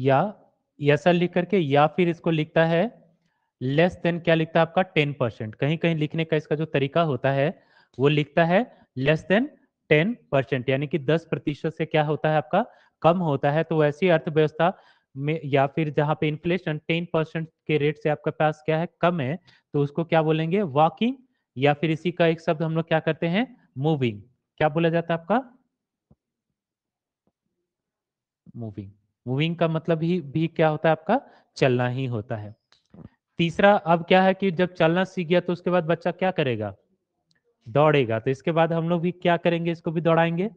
या ऐसा लिख करके या फिर इसको लिखता है लेस देन क्या लिखता है आपका टेन परसेंट कहीं कहीं लिखने का इसका जो तरीका होता है वो लिखता है लेस देन टेन परसेंट यानी कि दस प्रतिशत से क्या होता है आपका कम होता है तो वैसी अर्थव्यवस्था में या फिर जहां पे इन्फ्लेशन टेन परसेंट के रेट से आपके पास क्या है कम है तो उसको क्या बोलेंगे वॉकिंग या फिर इसी का एक शब्द हम लोग क्या करते हैं मूविंग क्या बोला जाता है आपका मूविंग मूविंग का मतलब ही भी क्या होता है आपका चलना ही होता है तीसरा अब क्या है कि जब चलना सीख गया तो उसके बाद बच्चा क्या करेगा दौड़ेगा तो इसके बाद हम लोग भी क्या करेंगे इसको भी दौड़ाएंगे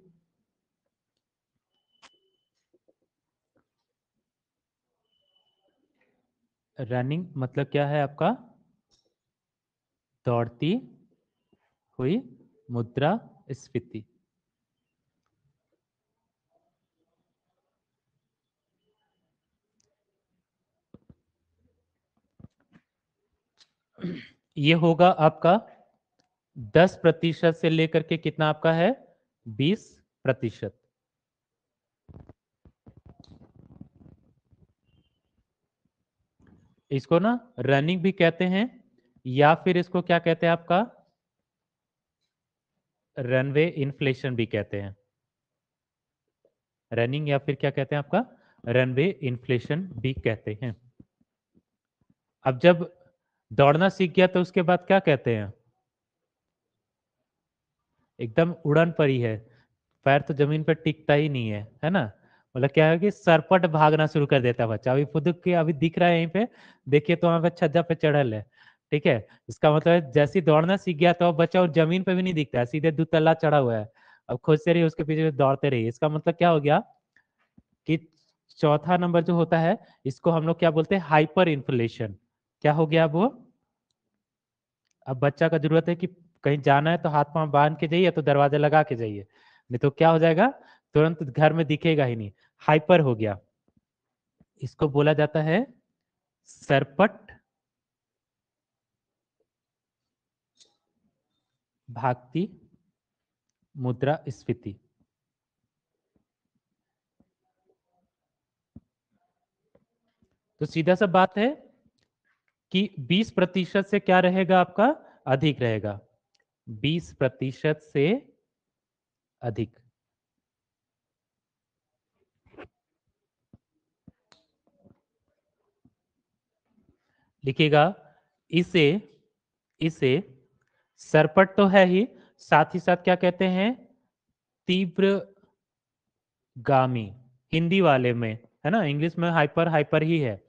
रनिंग मतलब क्या है आपका दौड़ती हुई मुद्रा स्फीति ये होगा आपका दस प्रतिशत से लेकर के कितना आपका है बीस प्रतिशत इसको ना रनिंग भी कहते हैं या फिर इसको क्या कहते हैं आपका रनवे इन्फ्लेशन भी कहते हैं रनिंग या फिर क्या कहते हैं आपका रनवे इन्फ्लेशन भी कहते हैं अब जब दौड़ना सीख गया तो उसके बाद क्या कहते हैं एकदम उड़न पर ही है पैर तो जमीन पर टिकता ही नहीं है है ना मतलब क्या है कि सरपट भागना शुरू कर देता है बच्चा अभी खुद के अभी दिख रहा है यहीं पे देखिए तो वहां पे छज्जा पे चढ़ल है ठीक है इसका मतलब जैसे दौड़ना सीख गया तो बच्चा और जमीन पे भी नहीं दिखता है सीधे दो चढ़ा हुआ है अब खोजते रहिए उसके पीछे दौड़ते रहिए इसका मतलब क्या हो गया कि चौथा नंबर जो होता है इसको हम लोग क्या बोलते हैं हाइपर इन्फ्लेशन क्या हो गया अब वो अब बच्चा का जरूरत है कि कहीं जाना है तो हाथ पांव बांध के जाइए तो दरवाजा लगा के जाइए नहीं तो क्या हो जाएगा तुरंत घर में दिखेगा ही नहीं हाइपर हो गया इसको बोला जाता है सरपट भागती मुद्रा स्फीति तो सीधा सा बात है कि 20 प्रतिशत से क्या रहेगा आपका अधिक रहेगा 20 प्रतिशत से अधिक लिखिएगा इसे इसे सरपट तो है ही साथ ही साथ क्या कहते हैं तीव्र गामी हिंदी वाले में है ना इंग्लिश में हाइपर हाइपर ही है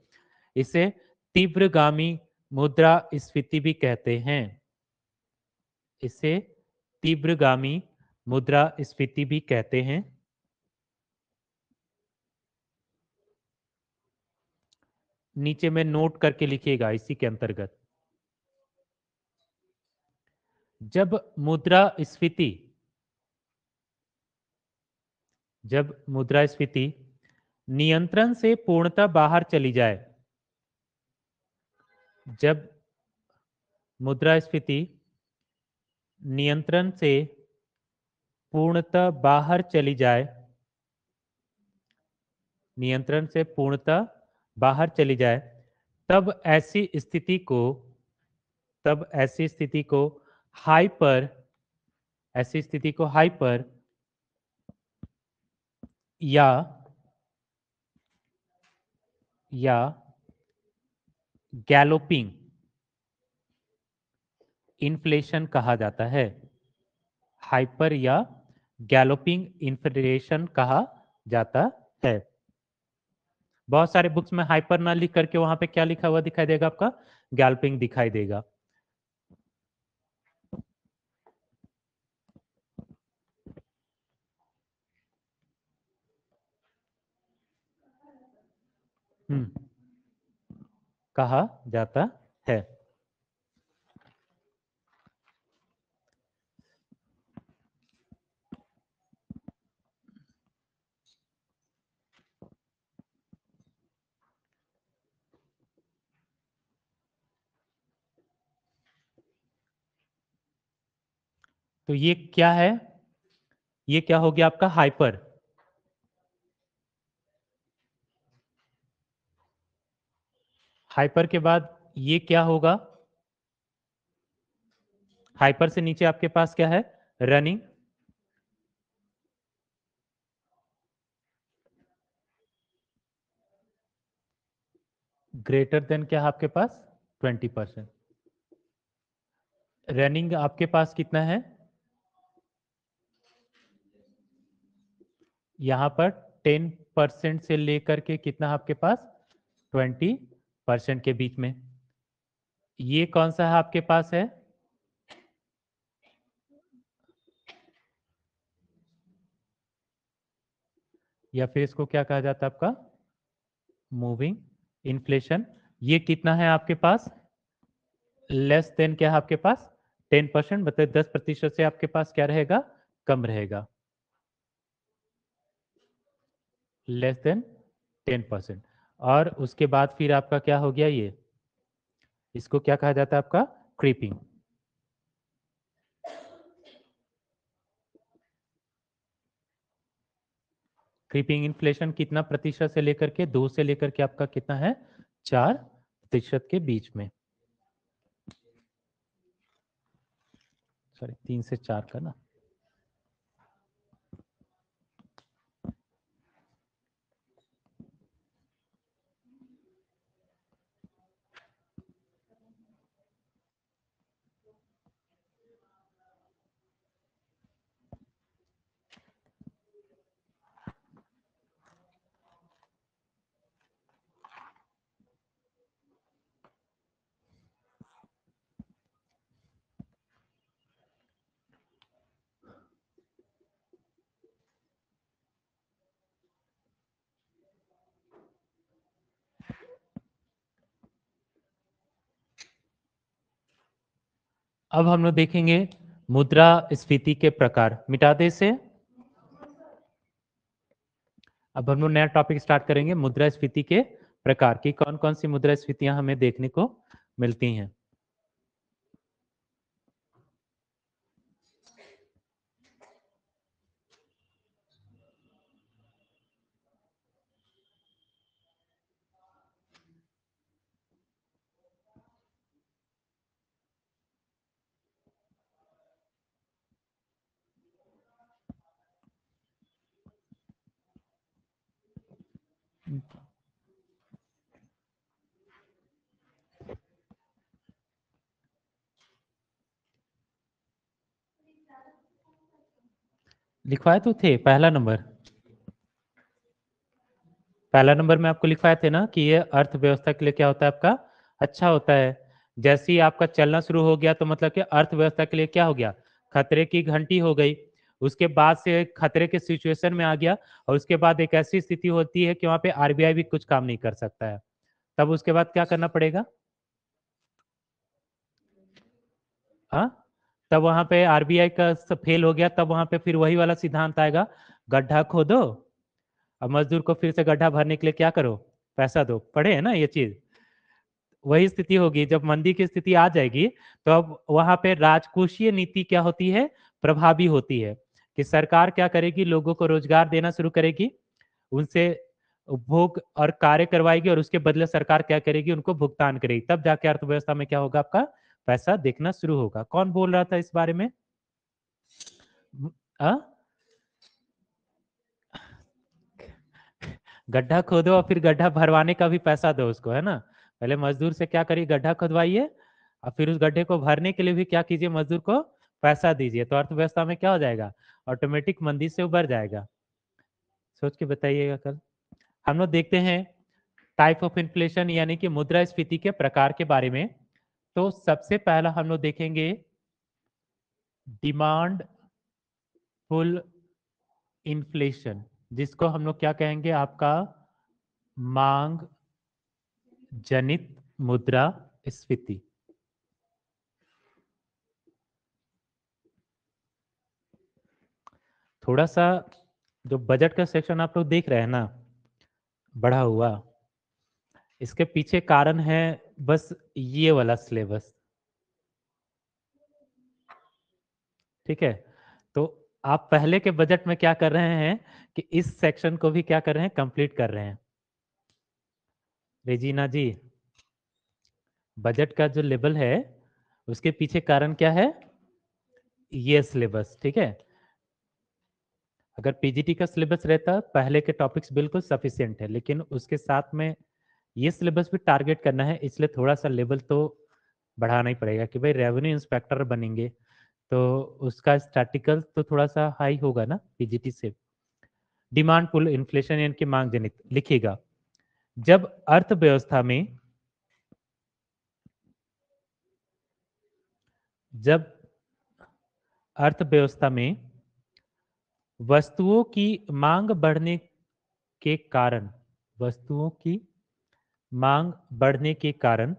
इसे तीव्रगामी मुद्रा स्फीति भी कहते हैं इसे तीव्रगामी मुद्रा स्फीति भी कहते हैं नीचे में नोट करके लिखिएगा इसी के अंतर्गत जब मुद्रा स्फीति जब मुद्रास्फीति नियंत्रण से पूर्णतः बाहर चली जाए जब मुद्रास्फीति नियंत्रण से पूर्णतः बाहर चली जाए नियंत्रण से पूर्णतः बाहर चली जाए तब ऐसी स्थिति को तब ऐसी स्थिति को हाइपर ऐसी स्थिति को हाइपर या या गैलोपिंग इन्फ्लेशन कहा जाता है हाइपर या गैलोपिंग इन्फ्लेशन कहा जाता है बहुत सारे बुक्स में हाइपर ना लिख करके वहां पे क्या लिखा हुआ दिखाई देगा आपका गैल्पिंग दिखाई देगा हम्म कहा जाता है तो ये क्या है ये क्या हो गया आपका हाइपर हाइपर के बाद ये क्या होगा हाइपर से नीचे आपके पास क्या है रनिंग ग्रेटर देन क्या आपके पास 20 परसेंट रनिंग आपके पास कितना है यहां पर 10 परसेंट से लेकर के कितना आपके पास ट्वेंटी परसेंट के बीच में ये कौन सा है आपके पास है या फिर इसको क्या कहा जाता है आपका मूविंग इन्फ्लेशन ये कितना है आपके पास लेस देन क्या है आपके पास टेन परसेंट मतलब दस प्रतिशत से आपके पास क्या रहेगा कम रहेगा लेस देन टेन परसेंट और उसके बाद फिर आपका क्या हो गया ये इसको क्या कहा जाता है आपका क्रीपिंग क्रीपिंग इन्फ्लेशन कितना प्रतिशत से लेकर के दो से लेकर के आपका कितना है चार प्रतिशत के बीच में सॉरी तीन से चार का ना अब हम लोग देखेंगे मुद्रा स्फीति के प्रकार मिटा दे से अब हम लोग नया टॉपिक स्टार्ट करेंगे मुद्रा स्फीति के प्रकार की कौन कौन सी मुद्रा स्फीतियां हमें देखने को मिलती हैं लिखवाए तो थे पहला नंबर पहला नंबर में आपको लिखवाए थे ना कि ये अर्थव्यवस्था के लिए क्या होता है आपका अच्छा होता है जैसे ही आपका चलना शुरू हो गया तो मतलब कि अर्थव्यवस्था के लिए क्या हो गया खतरे की घंटी हो गई उसके बाद से खतरे के सिचुएशन में आ गया और उसके बाद एक ऐसी स्थिति होती है कि वहां पे आरबीआई भी कुछ काम नहीं कर सकता है तब उसके बाद क्या करना पड़ेगा हाँ तब वहां पे आरबीआई का फेल हो गया तब वहां पे फिर वही वाला सिद्धांत आएगा गड्ढा खोदो अब मजदूर को फिर से गड्ढा भरने के लिए क्या करो पैसा दो पड़े है ना ये चीज वही स्थिति होगी जब मंदी की स्थिति आ जाएगी तो अब वहां पे राजकोषीय नीति क्या होती है प्रभावी होती है कि सरकार क्या करेगी लोगों को रोजगार देना शुरू करेगी उनसे उपभोग और कार्य करवाएगी और उसके बदले सरकार क्या करेगी उनको भुगतान करेगी तब जाके अर्थव्यवस्था में क्या होगा आपका पैसा देखना शुरू होगा कौन बोल रहा था इस बारे में आ? गड्ढा खोदो और फिर गड्ढा भरवाने का भी पैसा दो उसको है ना पहले मजदूर से क्या करिए गड्ढा खोदवाइए और फिर उस गड्ढे को भरने के लिए भी क्या कीजिए मजदूर को पैसा दीजिए तो अर्थव्यवस्था में क्या हो जाएगा ऑटोमेटिक मंदी से उभर जाएगा सोच के बताइएगा कल हम लोग देखते हैं टाइप ऑफ इन्फ्लेशन यानी कि मुद्रा स्फीति के प्रकार के बारे में तो सबसे पहला हम लोग देखेंगे डिमांड फुल इन्फ्लेशन जिसको हम लोग क्या कहेंगे आपका मांग जनित मुद्रा स्फीति थोड़ा सा जो बजट का सेक्शन आप लोग देख रहे हैं ना बढ़ा हुआ इसके पीछे कारण है बस ये वाला सिलेबस ठीक है तो आप पहले के बजट में क्या कर रहे हैं कि इस सेक्शन को भी क्या कर रहे हैं कंप्लीट कर रहे हैं रेजीना जी बजट का जो लेवल है उसके पीछे कारण क्या है ये सिलेबस ठीक है अगर पीजीटी का सिलेबस रहता पहले के टॉपिक्स बिल्कुल सफिशियंट है लेकिन उसके साथ में ये सिलेबस भी टारगेट करना है इसलिए थोड़ा सा लेवल तो बढ़ाना ही पड़ेगा कि भाई रेवेन्यू इंस्पेक्टर बनेंगे तो उसका स्टैटिकल तो थोड़ा सा हाई होगा ना पीजीटी से डिमांड पुल इन्फ्लेशन इनकी मांग जनित लिखिएगा जब अर्थव्यवस्था में जब अर्थव्यवस्था में वस्तुओं की मांग बढ़ने के कारण वस्तुओं की मांग बढ़ने के कारण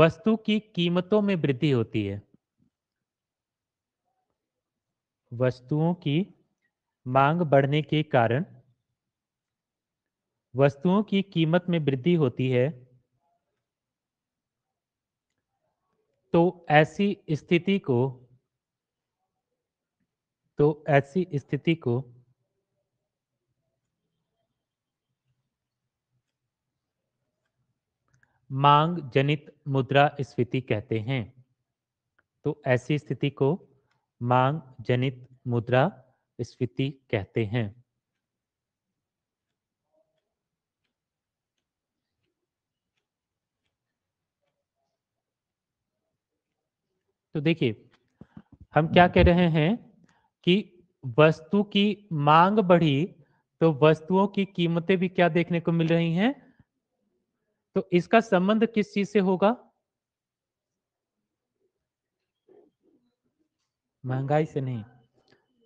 वस्तु की कीमतों में वृद्धि होती है वस्तुओं की मांग बढ़ने के कारण वस्तुओं की कीमत में वृद्धि होती है तो ऐसी स्थिति को तो ऐसी स्थिति को मांग जनित मुद्रा स्फीति कहते हैं तो ऐसी स्थिति को मांग जनित मुद्रा स्फीति कहते हैं तो देखिए हम क्या कह रहे हैं कि वस्तु की मांग बढ़ी तो वस्तुओं की कीमतें भी क्या देखने को मिल रही हैं तो इसका संबंध किस चीज से होगा महंगाई से नहीं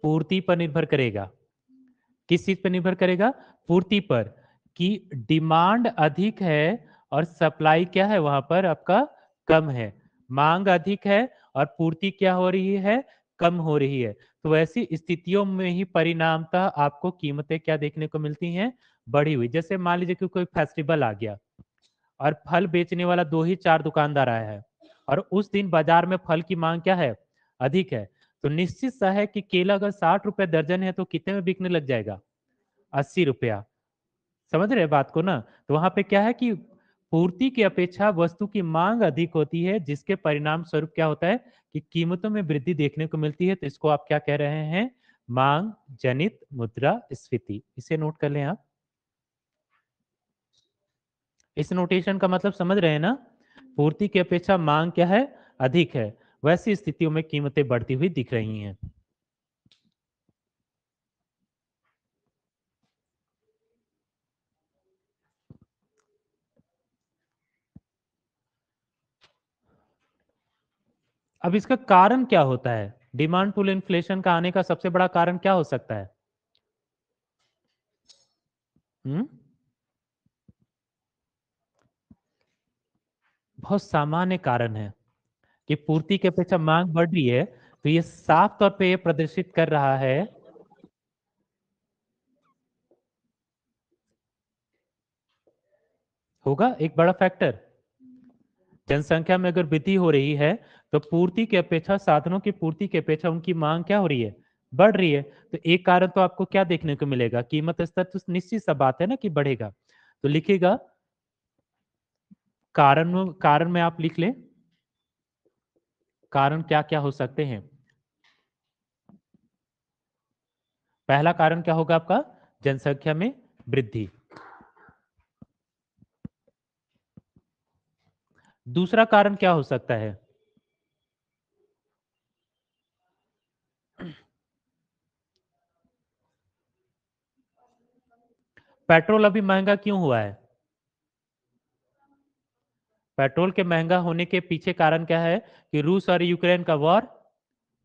पूर्ति पर निर्भर करेगा किस चीज पर निर्भर करेगा पूर्ति पर कि डिमांड अधिक है और सप्लाई क्या है वहां पर आपका कम है मांग अधिक है और पूर्ति क्या हो रही है कम हो रही है तो ऐसी स्थितियों में ही परिणामतः आपको कीमतें क्या देखने को मिलती हैं बढ़ी हुई जैसे मान लीजिए कि कोई फेस्टिवल आ गया और फल बेचने वाला दो ही चार दुकानदार आया है और उस दिन बाजार में फल की मांग क्या है अधिक है तो निश्चित सा है कि केला अगर साठ रुपए दर्जन है तो कितने में बिकने लग जाएगा अस्सी रुपया समझ रहे बात को ना तो वहां पे क्या है कि पूर्ति की अपेक्षा वस्तु की मांग अधिक होती है जिसके परिणाम स्वरूप क्या होता है कि कीमतों में वृद्धि देखने को मिलती है तो इसको आप क्या कह रहे हैं मांग जनित मुद्रा स्फीति इसे नोट कर लें आप इस नोटेशन का मतलब समझ रहे हैं ना पूर्ति की अपेक्षा मांग क्या है अधिक है वैसी स्थितियों में कीमतें बढ़ती हुई दिख रही हैं अब इसका कारण क्या होता है डिमांड पुल इन्फ्लेशन का आने का सबसे बड़ा कारण क्या हो सकता है हुँ? हम्म? बहुत सामान्य कारण है कि पूर्ति की अपेक्षा मांग बढ़ रही है तो ये साफ तौर पे ये प्रदर्शित कर रहा है होगा एक बड़ा फैक्टर जनसंख्या में अगर वृद्धि हो रही है तो पूर्ति के अपेक्षा साधनों की पूर्ति की अपेक्षा उनकी मांग क्या हो रही है बढ़ रही है तो एक कारण तो आपको क्या देखने को मिलेगा कीमत स्तर तो निश्चित सा बात है ना कि बढ़ेगा तो लिखेगा कारण कारण में आप लिख लें कारण क्या क्या हो सकते हैं पहला कारण क्या होगा आपका जनसंख्या में वृद्धि दूसरा कारण क्या हो सकता है पेट्रोल अभी महंगा क्यों हुआ है पेट्रोल के महंगा होने के पीछे कारण क्या है कि रूस और यूक्रेन का वॉर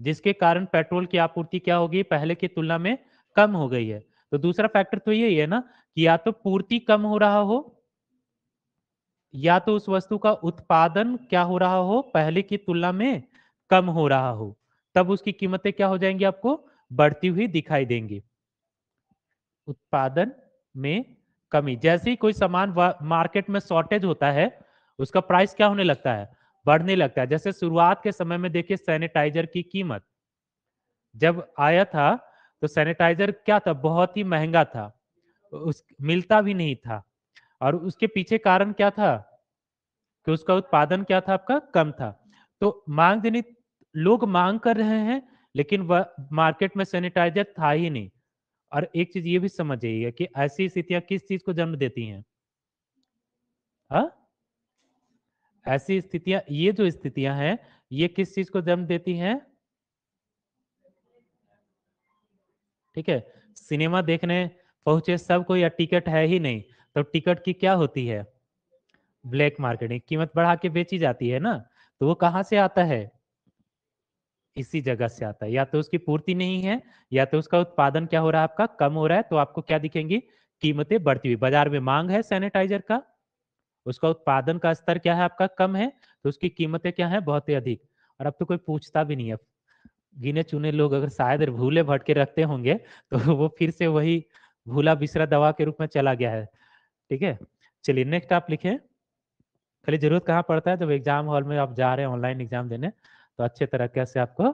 जिसके कारण पेट्रोल की आपूर्ति क्या होगी पहले की तुलना में कम हो गई है तो दूसरा फैक्टर तो यही है ना कि या तो पूर्ति कम हो रहा हो या तो उस वस्तु का उत्पादन क्या हो रहा हो पहले की तुलना में कम हो रहा हो तब उसकी कीमतें क्या हो जाएंगी आपको बढ़ती हुई दिखाई देंगी उत्पादन में कमी जैसे ही कोई सामान मार्केट में शॉर्टेज होता है तो उसका प्राइस क्या होने लगता है बढ़ने लगता है जैसे शुरुआत के समय में देखिए सैनिटाइजर की कीमत जब आया था तो सैनिटाइजर क्या था बहुत ही महंगा था उस मिलता भी नहीं था और उसके पीछे कारण क्या था कि उसका उत्पादन क्या था आपका कम था तो मांग जनित लोग मांग कर रहे हैं लेकिन वह मार्केट में सैनिटाइजर था ही नहीं और एक चीज ये भी समझ जाइएगा कि ऐसी स्थितियां किस चीज को जन्म देती हैं हा? ऐसी स्थितियां ये जो स्थितियां हैं ये किस चीज को जन्म देती हैं ठीक है सिनेमा देखने पहुंचे सबको या टिकट है ही नहीं तो टिकट की क्या होती है ब्लैक मार्केटिंग कीमत बढ़ा के बेची जाती है ना तो वो कहां से आता है इसी जगह से आता है या तो उसकी पूर्ति नहीं है या तो उसका उत्पादन क्या हो रहा है आपका कम हो रहा है तो आपको क्या दिखेंगी कीमतें बढ़ती हुई बाजार में मांग है सैनिटाइजर का उसका उत्पादन का स्तर क्या है आपका कम है तो उसकी कीमतें क्या है बहुत ही अधिक और अब तो कोई पूछता भी नहीं है गिने चुने लोग अगर शायद भूले भटके रखते होंगे तो वो फिर से वही भूला बिसरा दवा के रूप में चला गया है ठीक है चलिए नेक्स्ट आप लिखें खाली जरूरत कहाँ पड़ता है जब एग्जाम हॉल में आप जा रहे हैं ऑनलाइन एग्जाम देने तो अच्छे तरीके से आपको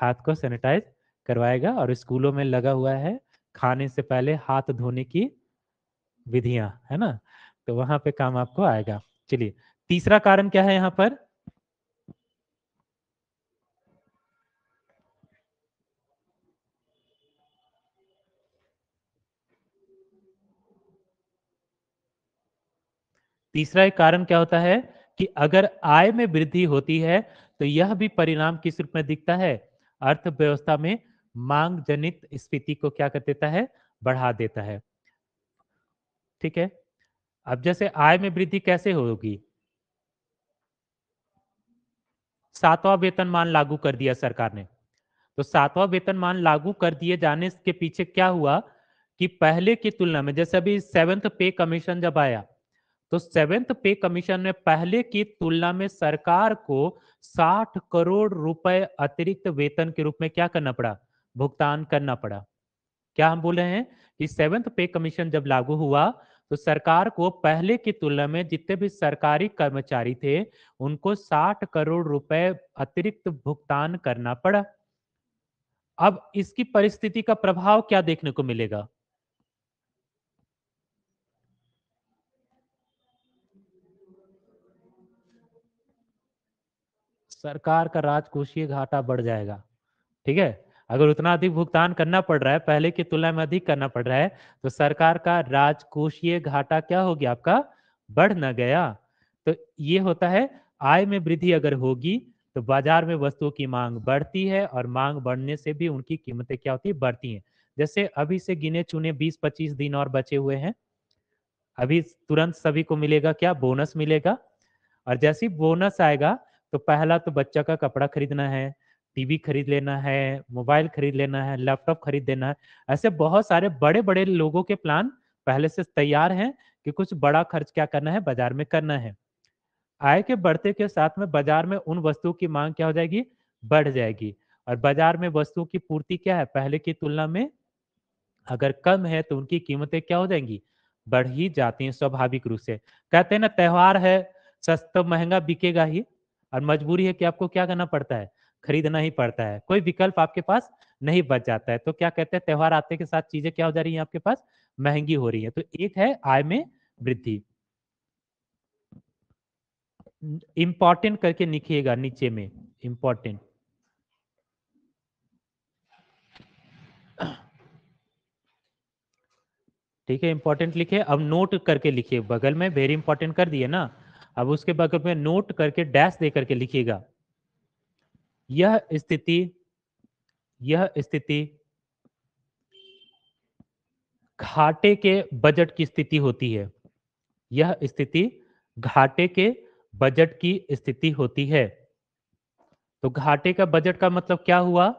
हाथ को सैनिटाइज करवाएगा और स्कूलों में लगा हुआ है खाने से पहले हाथ धोने की विधियां है ना तो वहां पे काम आपको आएगा चलिए तीसरा कारण क्या है यहां पर तीसरा एक कारण क्या होता है कि अगर आय में वृद्धि होती है तो यह भी परिणाम किस रूप में दिखता है अर्थव्यवस्था में मांग जनित स्फीति को क्या कर देता है बढ़ा देता है ठीक है अब जैसे आय में वृद्धि कैसे होगी सातवां वेतनमान लागू कर दिया सरकार ने तो सातवां वेतनमान लागू कर दिए जाने के पीछे क्या हुआ कि पहले की तुलना में जैसे अभी सेवेंथ पे कमीशन जब आया तो सेवेंथ पे कमीशन में पहले की तुलना में सरकार को 60 करोड़ रुपए अतिरिक्त वेतन के रूप में क्या करना पड़ा भुगतान करना पड़ा क्या हम बोल रहे हैं कि सेवेंथ पे कमीशन जब लागू हुआ तो सरकार को पहले की तुलना में जितने भी सरकारी कर्मचारी थे उनको 60 करोड़ रुपए अतिरिक्त भुगतान करना पड़ा अब इसकी परिस्थिति का प्रभाव क्या देखने को मिलेगा सरकार का राजकोषीय घाटा बढ़ जाएगा ठीक है अगर उतना अधिक भुगतान करना पड़ रहा है पहले की तुलना में अधिक करना पड़ रहा है तो सरकार का राजकोषीय घाटा क्या हो गया आपका बढ़ न गया तो ये होता है आय में वृद्धि अगर होगी तो बाजार में वस्तुओं की मांग बढ़ती है और मांग बढ़ने से भी उनकी कीमतें क्या होती है बढ़ती हैं जैसे अभी से गिने चुने 20-25 दिन और बचे हुए हैं अभी तुरंत सभी को मिलेगा क्या बोनस मिलेगा और जैसे बोनस आएगा तो पहला तो बच्चा का कपड़ा खरीदना है टीवी खरीद लेना है मोबाइल खरीद लेना है लैपटॉप खरीद लेना है ऐसे बहुत सारे बड़े बड़े लोगों के प्लान पहले से तैयार हैं कि कुछ बड़ा खर्च क्या करना है बाजार में करना है आय के बढ़ते के साथ में बाजार में उन वस्तुओं की मांग क्या हो जाएगी बढ़ जाएगी और बाजार में वस्तुओं की पूर्ति क्या है पहले की तुलना में अगर कम है तो उनकी कीमतें क्या हो जाएंगी बढ़ ही जाती हैं स्वाभाविक रूप से कहते हैं ना त्यौहार है सस्ता महंगा बिकेगा ही और मजबूरी है कि आपको क्या करना पड़ता है खरीदना ही पड़ता है कोई विकल्प आपके पास नहीं बच जाता है तो क्या कहते हैं त्यौहार आते के साथ चीजें क्या हो जा रही है आपके पास महंगी हो रही है तो एक है आय में वृद्धि इंपॉर्टेंट करके लिखिएगा नीचे में इंपॉर्टेंट ठीक है इंपॉर्टेंट लिखे अब नोट करके लिखिए बगल में वेरी इंपॉर्टेंट कर दिए ना अब उसके बगल में नोट करके डैश दे करके लिखिएगा यह स्थिति यह स्थिति घाटे के बजट की स्थिति होती है यह स्थिति घाटे के बजट की स्थिति होती है तो घाटे का बजट का मतलब क्या हुआ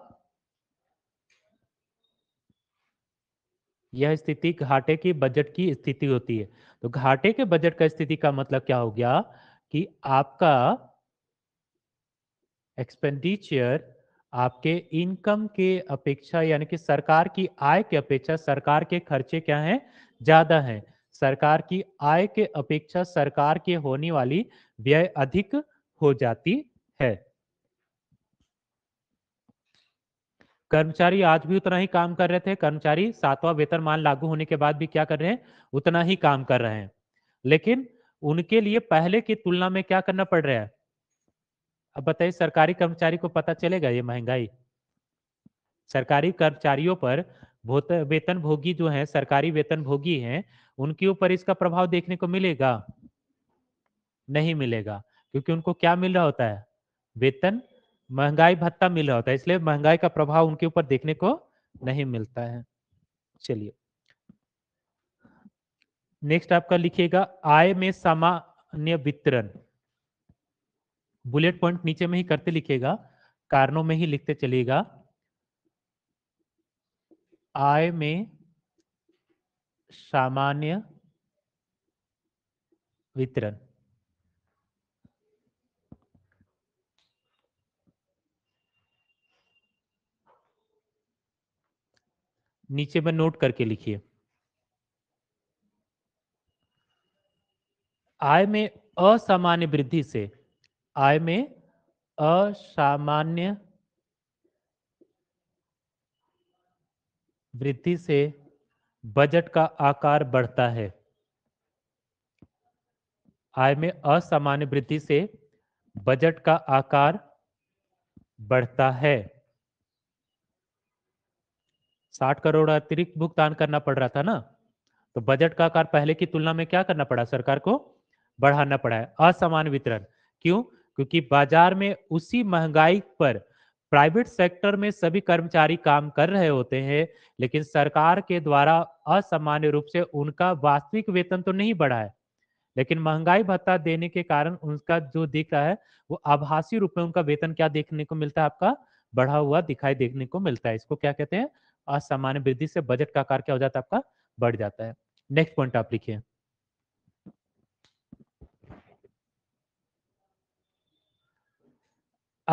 यह स्थिति घाटे की बजट की स्थिति होती है तो घाटे के बजट का स्थिति का मतलब क्या हो गया कि आपका एक्सपेंडिचर आपके इनकम के अपेक्षा यानी कि सरकार की आय के अपेक्षा सरकार के खर्चे क्या हैं ज्यादा हैं सरकार की आय के अपेक्षा सरकार के होने वाली व्यय अधिक हो जाती है कर्मचारी आज भी उतना ही काम कर रहे थे कर्मचारी सातवां वेतन मान लागू होने के बाद भी क्या कर रहे हैं उतना ही काम कर रहे हैं लेकिन उनके लिए पहले की तुलना में क्या करना पड़ रहा है अब बताइए सरकारी कर्मचारी को पता चलेगा ये महंगाई सरकारी कर्मचारियों पर वेतन भोगी जो है सरकारी वेतन भोगी है उनके ऊपर इसका प्रभाव देखने को मिलेगा नहीं मिलेगा क्योंकि उनको क्या मिल रहा होता है वेतन महंगाई भत्ता मिल रहा होता है इसलिए महंगाई का प्रभाव उनके ऊपर देखने को नहीं मिलता है चलिए नेक्स्ट आपका लिखिएगा आय में सामान्य वितरण बुलेट पॉइंट नीचे में ही करते लिखेगा कारणों में ही लिखते चलेगा आय में सामान्य वितरण नीचे में नोट करके लिखिए आय में असामान्य वृद्धि से आय में असामान्य वृद्धि से बजट का आकार बढ़ता है आय में असामान्य वृद्धि से बजट का आकार बढ़ता है साठ करोड़ अतिरिक्त भुगतान करना पड़ रहा था ना तो बजट का आकार पहले की तुलना में क्या करना पड़ा सरकार को बढ़ाना पड़ा है असामान्य वितरण क्यों क्योंकि बाजार में उसी महंगाई पर प्राइवेट सेक्टर में सभी कर्मचारी काम कर रहे होते हैं लेकिन सरकार के द्वारा असामान्य रूप से उनका वास्तविक वेतन तो नहीं बढ़ा है लेकिन महंगाई भत्ता देने के कारण उनका जो दिख रहा है वो आभासी रूप में उनका वेतन क्या देखने को मिलता है आपका बढ़ा हुआ दिखाई देखने को मिलता है इसको क्या कहते हैं असामान्य वृद्धि से बजट का आकार क्या हो जाता है आपका बढ़ जाता है नेक्स्ट पॉइंट आप लिखिए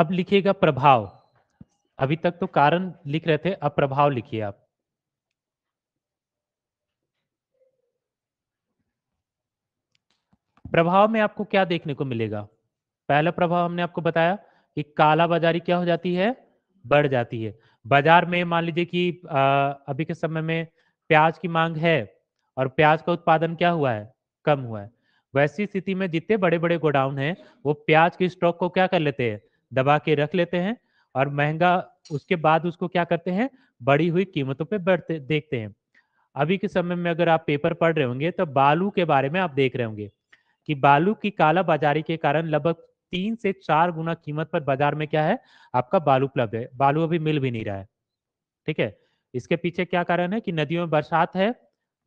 अब लिखिएगा प्रभाव अभी तक तो कारण लिख रहे थे अब प्रभाव लिखिए आप प्रभाव में आपको क्या देखने को मिलेगा पहला प्रभाव हमने आपको बताया कि काला बाजारी क्या हो जाती है बढ़ जाती है बाजार में मान लीजिए कि अभी के समय में प्याज की मांग है और प्याज का उत्पादन क्या हुआ है कम हुआ है वैसी स्थिति में जितने बड़े बड़े गोडाउन हैं वो प्याज के स्टॉक को क्या कर लेते हैं दबा के रख लेते हैं और महंगा उसके बाद उसको क्या करते हैं बढ़ी हुई कीमतों पे बढ़ते देखते हैं अभी के समय में अगर आप पेपर पढ़ रहे होंगे तो बालू के बारे में आप देख रहे होंगे कि बालू की काला बाजारी के कारण लगभग तीन से चार गुना कीमत पर बाजार में क्या है आपका बालू उपलब्ध है बालू अभी मिल भी नहीं रहा है ठीक है इसके पीछे क्या कारण है कि नदियों में बरसात है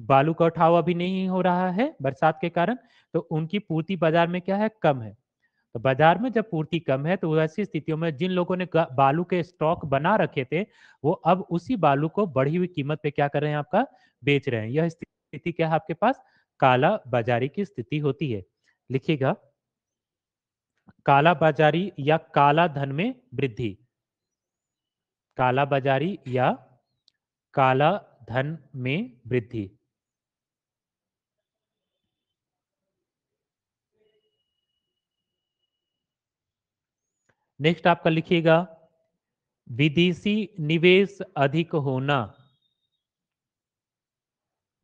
बालू का उठाव अभी नहीं हो रहा है बरसात के कारण तो उनकी पूर्ति बाजार में क्या है कम है तो बाजार में जब पूर्ति कम है तो ऐसी स्थितियों में जिन लोगों ने बालू के स्टॉक बना रखे थे वो अब उसी बालू को बढ़ी हुई कीमत पे क्या कर रहे हैं आपका बेच रहे हैं यह स्थिति क्या है आपके पास काला बाजारी की स्थिति होती है लिखिएगा काला बाजारी या काला धन में वृद्धि काला बाजारी या काला धन में वृद्धि नेक्स्ट आपका लिखिएगा विदेशी निवेश अधिक होना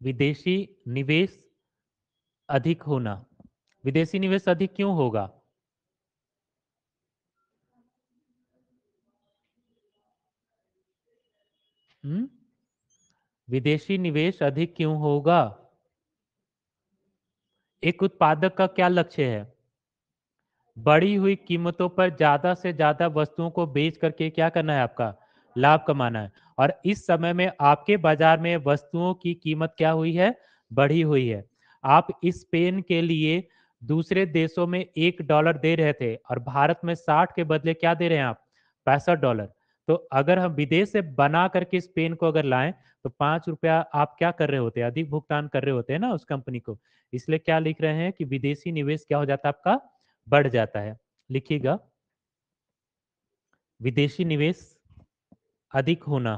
विदेशी निवेश अधिक होना विदेशी निवेश अधिक क्यों होगा हम्म विदेशी निवेश अधिक क्यों होगा एक उत्पादक का क्या लक्ष्य है बढ़ी हुई कीमतों पर ज्यादा से ज्यादा वस्तुओं को बेच करके क्या करना है आपका लाभ कमाना है और इस समय में आपके बाजार में वस्तुओं की कीमत क्या हुई है बढ़ी हुई है आप इस पेन के लिए दूसरे देशों में एक डॉलर दे रहे थे और भारत में साठ के बदले क्या दे रहे हैं आप पैंसठ डॉलर तो अगर हम विदेश से बना करके इस पेन को अगर लाएं तो पांच रुपया आप क्या कर रहे होते हैं अधिक भुगतान कर रहे होते हैं ना उस कंपनी को इसलिए क्या लिख रहे हैं कि विदेशी निवेश क्या हो जाता है आपका बढ़ जाता है लिखिएगा विदेशी निवेश अधिक होना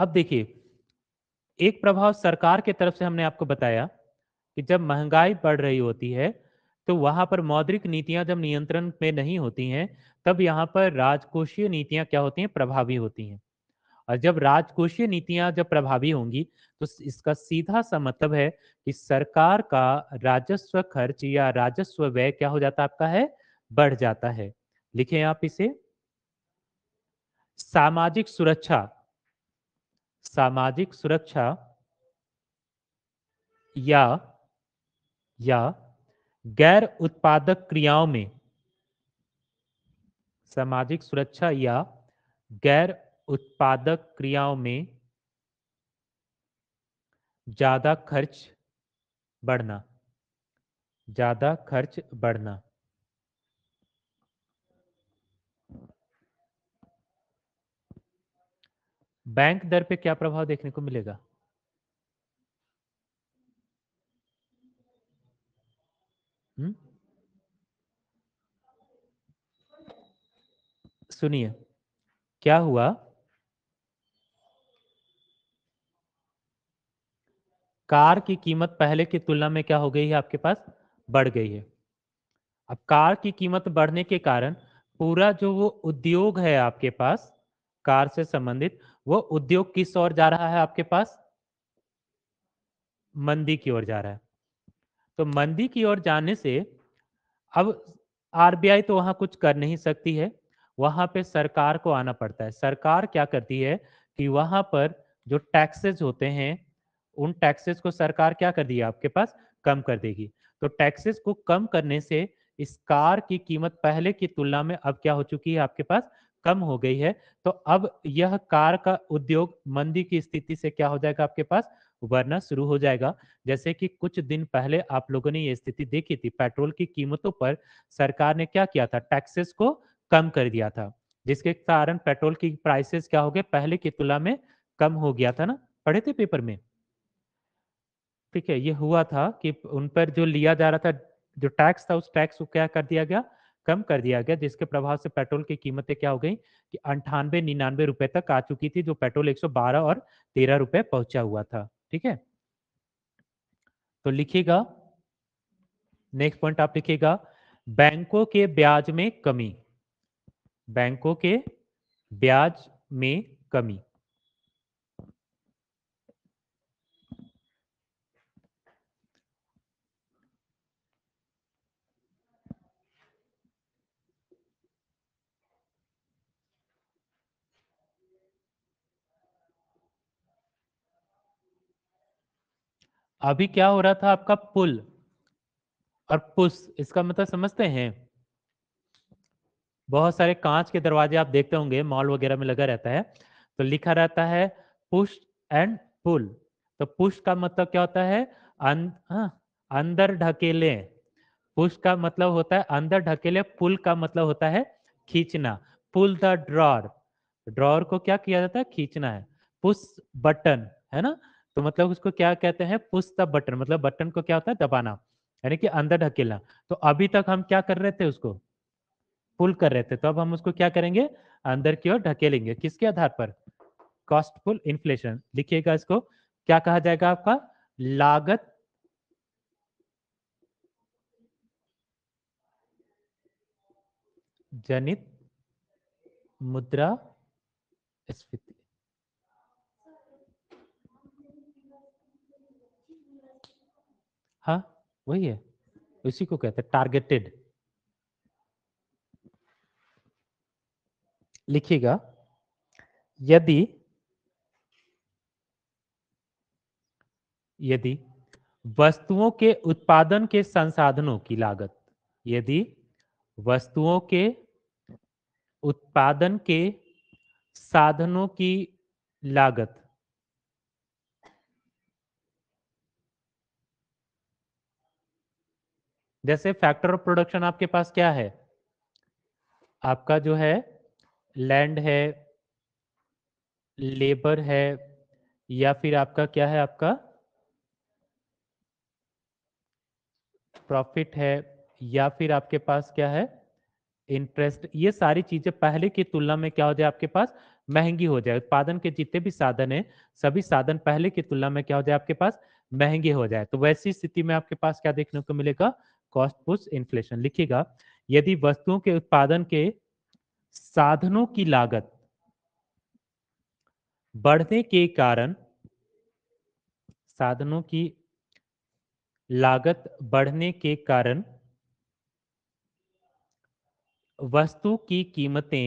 अब देखिए एक प्रभाव सरकार के तरफ से हमने आपको बताया कि जब महंगाई बढ़ रही होती है तो वहां पर मौद्रिक नीतियां जब नियंत्रण में नहीं होती हैं तब यहां पर राजकोषीय नीतियां क्या होती हैं प्रभावी होती हैं और जब राजकोषीय नीतियां जब प्रभावी होंगी तो इसका सीधा सा मतलब है कि सरकार का राजस्व खर्च या राजस्व व्यय क्या हो जाता आपका है बढ़ जाता है लिखे आप इसे सामाजिक सुरक्षा सामाजिक सुरक्षा या या गैर उत्पादक क्रियाओं में सामाजिक सुरक्षा या गैर उत्पादक क्रियाओं में ज़्यादा खर्च बढ़ना ज़्यादा खर्च बढ़ना बैंक दर पे क्या प्रभाव देखने को मिलेगा हम्म? सुनिए क्या हुआ कार की कीमत पहले की तुलना में क्या हो गई है आपके पास बढ़ गई है अब कार की कीमत बढ़ने के कारण पूरा जो वो उद्योग है आपके पास कार से संबंधित वो उद्योग किस ओर जा रहा है आपके पास मंदी की ओर जा रहा है तो मंदी की ओर जाने से अब आरबीआई तो वहां कुछ कर नहीं सकती है वहां पे सरकार को आना पड़ता है सरकार क्या करती है कि वहां पर जो टैक्सेस होते हैं उन टैक्सेस को सरकार क्या कर दी आपके पास कम कर देगी तो टैक्सेस को कम करने से इस कार की कीमत पहले की तुलना में अब क्या हो चुकी है आपके पास कम हो गई है तो अब यह कार का उद्योग मंदी की स्थिति से क्या हो जाएगा आपके पास उभरना शुरू हो जाएगा जैसे कि कुछ दिन पहले आप लोगों ने यह स्थिति देखी थी पेट्रोल की कीमतों पर सरकार ने क्या किया था टैक्सेस को कम कर दिया था जिसके कारण पेट्रोल की प्राइसेस क्या हो गए पहले की तुलना में कम हो गया था ना पढ़े थे पेपर में ठीक है ये हुआ था कि उन पर जो लिया जा रहा था जो टैक्स था उस टैक्स को क्या कर दिया गया कम कर दिया गया जिसके प्रभाव से पेट्रोल की कीमतें क्या हो गई कि अंठानवे निन्यानवे रुपए तक आ चुकी थी जो पेट्रोल 112 और 13 रुपए पहुंचा हुआ था ठीक है तो लिखिएगा नेक्स्ट पॉइंट आप लिखिएगा बैंकों के ब्याज में कमी बैंकों के ब्याज में कमी अभी क्या हो रहा था आपका पुल और पुस इसका मतलब समझते हैं बहुत सारे कांच के दरवाजे आप देखते होंगे मॉल वगैरह में लगा रहता है तो लिखा रहता है पुश एंड पुल तो पुश का मतलब क्या होता है अं, आ, हाँ, अंदर ढकेले पुश का मतलब होता है अंदर ढकेले पुल का मतलब होता है खींचना पुल द ड्रॉर ड्रॉर को क्या किया जाता है खींचना है पुश बटन है ना तो मतलब उसको क्या कहते हैं पुश द बटन मतलब बटन को क्या होता है दबाना यानी कि अंदर ढकेलना तो अभी तक हम क्या कर रहे थे उसको पुल कर रहे थे तो अब हम उसको क्या करेंगे अंदर की ओर ढकेलेंगे किसके आधार पर कॉस्ट पुल इन्फ्लेशन लिखिएगा इसको क्या कहा जाएगा आपका लागत जनित मुद्रा स्फीति वही है उसी को कहते हैं टारगेटेड लिखिएगा यदि यदि वस्तुओं के उत्पादन के संसाधनों की लागत यदि वस्तुओं के उत्पादन के साधनों की लागत जैसे फैक्टर ऑफ प्रोडक्शन आपके पास क्या है आपका जो है लैंड है लेबर है या फिर आपका क्या है आपका प्रॉफिट है या फिर आपके पास क्या है इंटरेस्ट ये सारी चीजें पहले की तुलना में क्या हो जाए आपके पास महंगी हो जाए उत्पादन के जितने भी साधन है सभी साधन पहले की तुलना में क्या हो जाए आपके पास महंगे हो जाए तो वैसी स्थिति में आपके पास क्या देखने को मिलेगा कॉस्ट पुश इन्फ्लेशन लिखिएगा यदि वस्तुओं के उत्पादन के साधनों की लागत बढ़ने के कारण साधनों की लागत बढ़ने के कारण वस्तु की कीमतें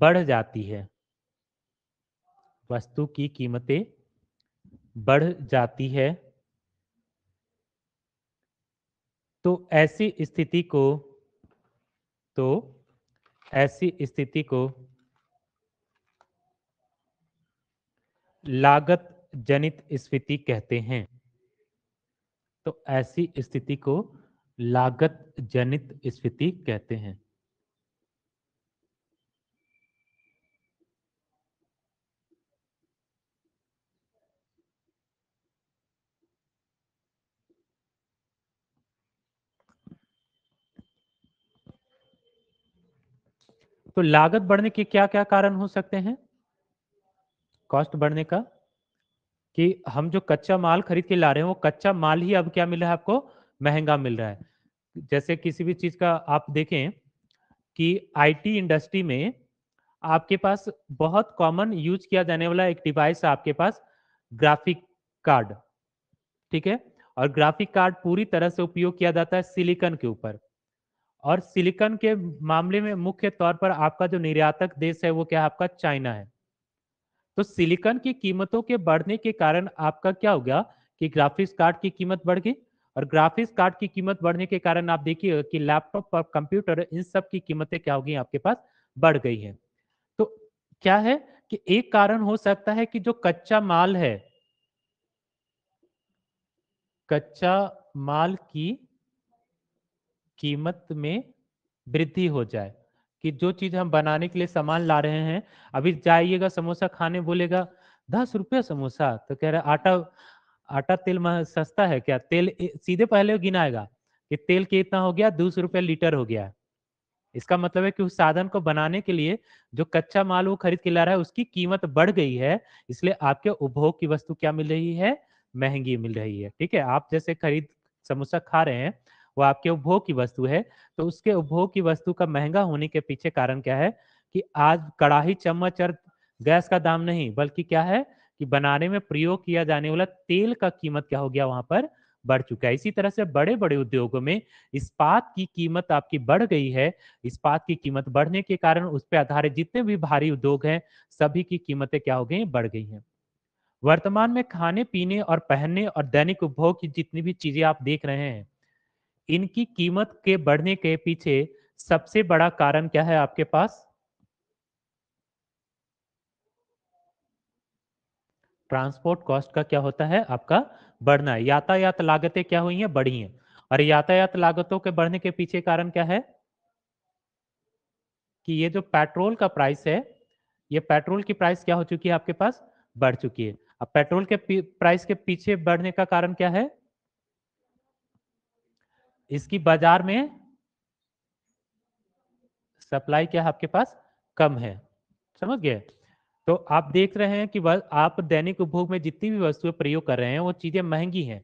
बढ़ जाती है वस्तु की कीमतें बढ़ जाती है तो ऐसी स्थिति को तो ऐसी स्थिति को लागत जनित स्फीति कहते हैं तो ऐसी स्थिति को लागत जनित स्फीति कहते हैं तो लागत बढ़ने के क्या क्या कारण हो सकते हैं कॉस्ट बढ़ने का कि हम जो कच्चा माल खरीद के ला रहे हैं वो कच्चा माल ही अब क्या मिल रहा है आपको महंगा मिल रहा है जैसे किसी भी चीज का आप देखें कि आईटी इंडस्ट्री में आपके पास बहुत कॉमन यूज किया जाने वाला एक डिवाइस है आपके पास ग्राफिक कार्ड ठीक है और ग्राफिक कार्ड पूरी तरह से उपयोग किया जाता है सिलिकन के ऊपर और सिलिकॉन के मामले में मुख्य तौर पर आपका जो निर्यातक देश है वो क्या आपका चाइना है तो सिलिकॉन की कीमतों के बढ़ने के कारण आपका क्या हो गया कि ग्राफिक्स कार्ड की कीमत बढ़ गई और ग्राफिक्स कार्ड की कीमत बढ़ने के कारण आप देखिए कि लैपटॉप और कंप्यूटर इन सब की कीमतें क्या हो गई आपके पास बढ़ गई है तो क्या है कि एक कारण हो सकता है कि जो कच्चा माल है कच्चा माल की कीमत में वृद्धि हो जाए कि जो चीज हम बनाने के लिए सामान ला रहे हैं अभी जाइएगा समोसा खाने बोलेगा दस रुपया समोसा तो कह रहे आटा आटा तेल सस्ता है क्या तेल सीधे पहले गिनाएगा कि तेल के इतना हो गया दस रुपया लीटर हो गया इसका मतलब है कि उस साधन को बनाने के लिए जो कच्चा माल वो खरीद के ला रहा है उसकी कीमत बढ़ गई है इसलिए आपके उपभोग की वस्तु क्या मिल रही है महंगी मिल रही है ठीक है आप जैसे खरीद समोसा खा रहे हैं वो आपके उपभोग की वस्तु है तो उसके उपभोग की वस्तु का महंगा होने के पीछे कारण क्या है कि आज कड़ाही चम्मच और गैस का दाम नहीं बल्कि क्या है कि बनाने में प्रयोग किया जाने वाला तेल का कीमत क्या हो गया वहां पर बढ़ चुका है इसी तरह से बड़े बड़े उद्योगों में इस्पात की कीमत आपकी बढ़ गई है इस्पात की कीमत बढ़ने के कारण उस पर आधारित जितने भी भारी उद्योग हैं सभी की कीमतें क्या हो गई बढ़ गई हैं वर्तमान में खाने पीने और पहनने और दैनिक उपभोग की जितनी भी चीजें आप देख रहे हैं इनकी कीमत के बढ़ने के पीछे सबसे बड़ा कारण क्या है आपके पास ट्रांसपोर्ट कॉस्ट का क्या होता है आपका बढ़ना है यातायात लागतें क्या हुई हैं बढ़ी हैं और यातायात लागतों के बढ़ने के पीछे कारण क्या है कि ये जो पेट्रोल का प्राइस है ये पेट्रोल की प्राइस क्या हो चुकी है आपके पास बढ़ चुकी है अब पेट्रोल के प्राइस के पीछे बढ़ने का कारण क्या है इसकी बाजार में सप्लाई क्या आपके पास कम है समझ गए तो आप देख रहे हैं कि आप दैनिक उपभोग में जितनी भी वस्तुएं प्रयोग कर रहे हैं वो चीजें महंगी हैं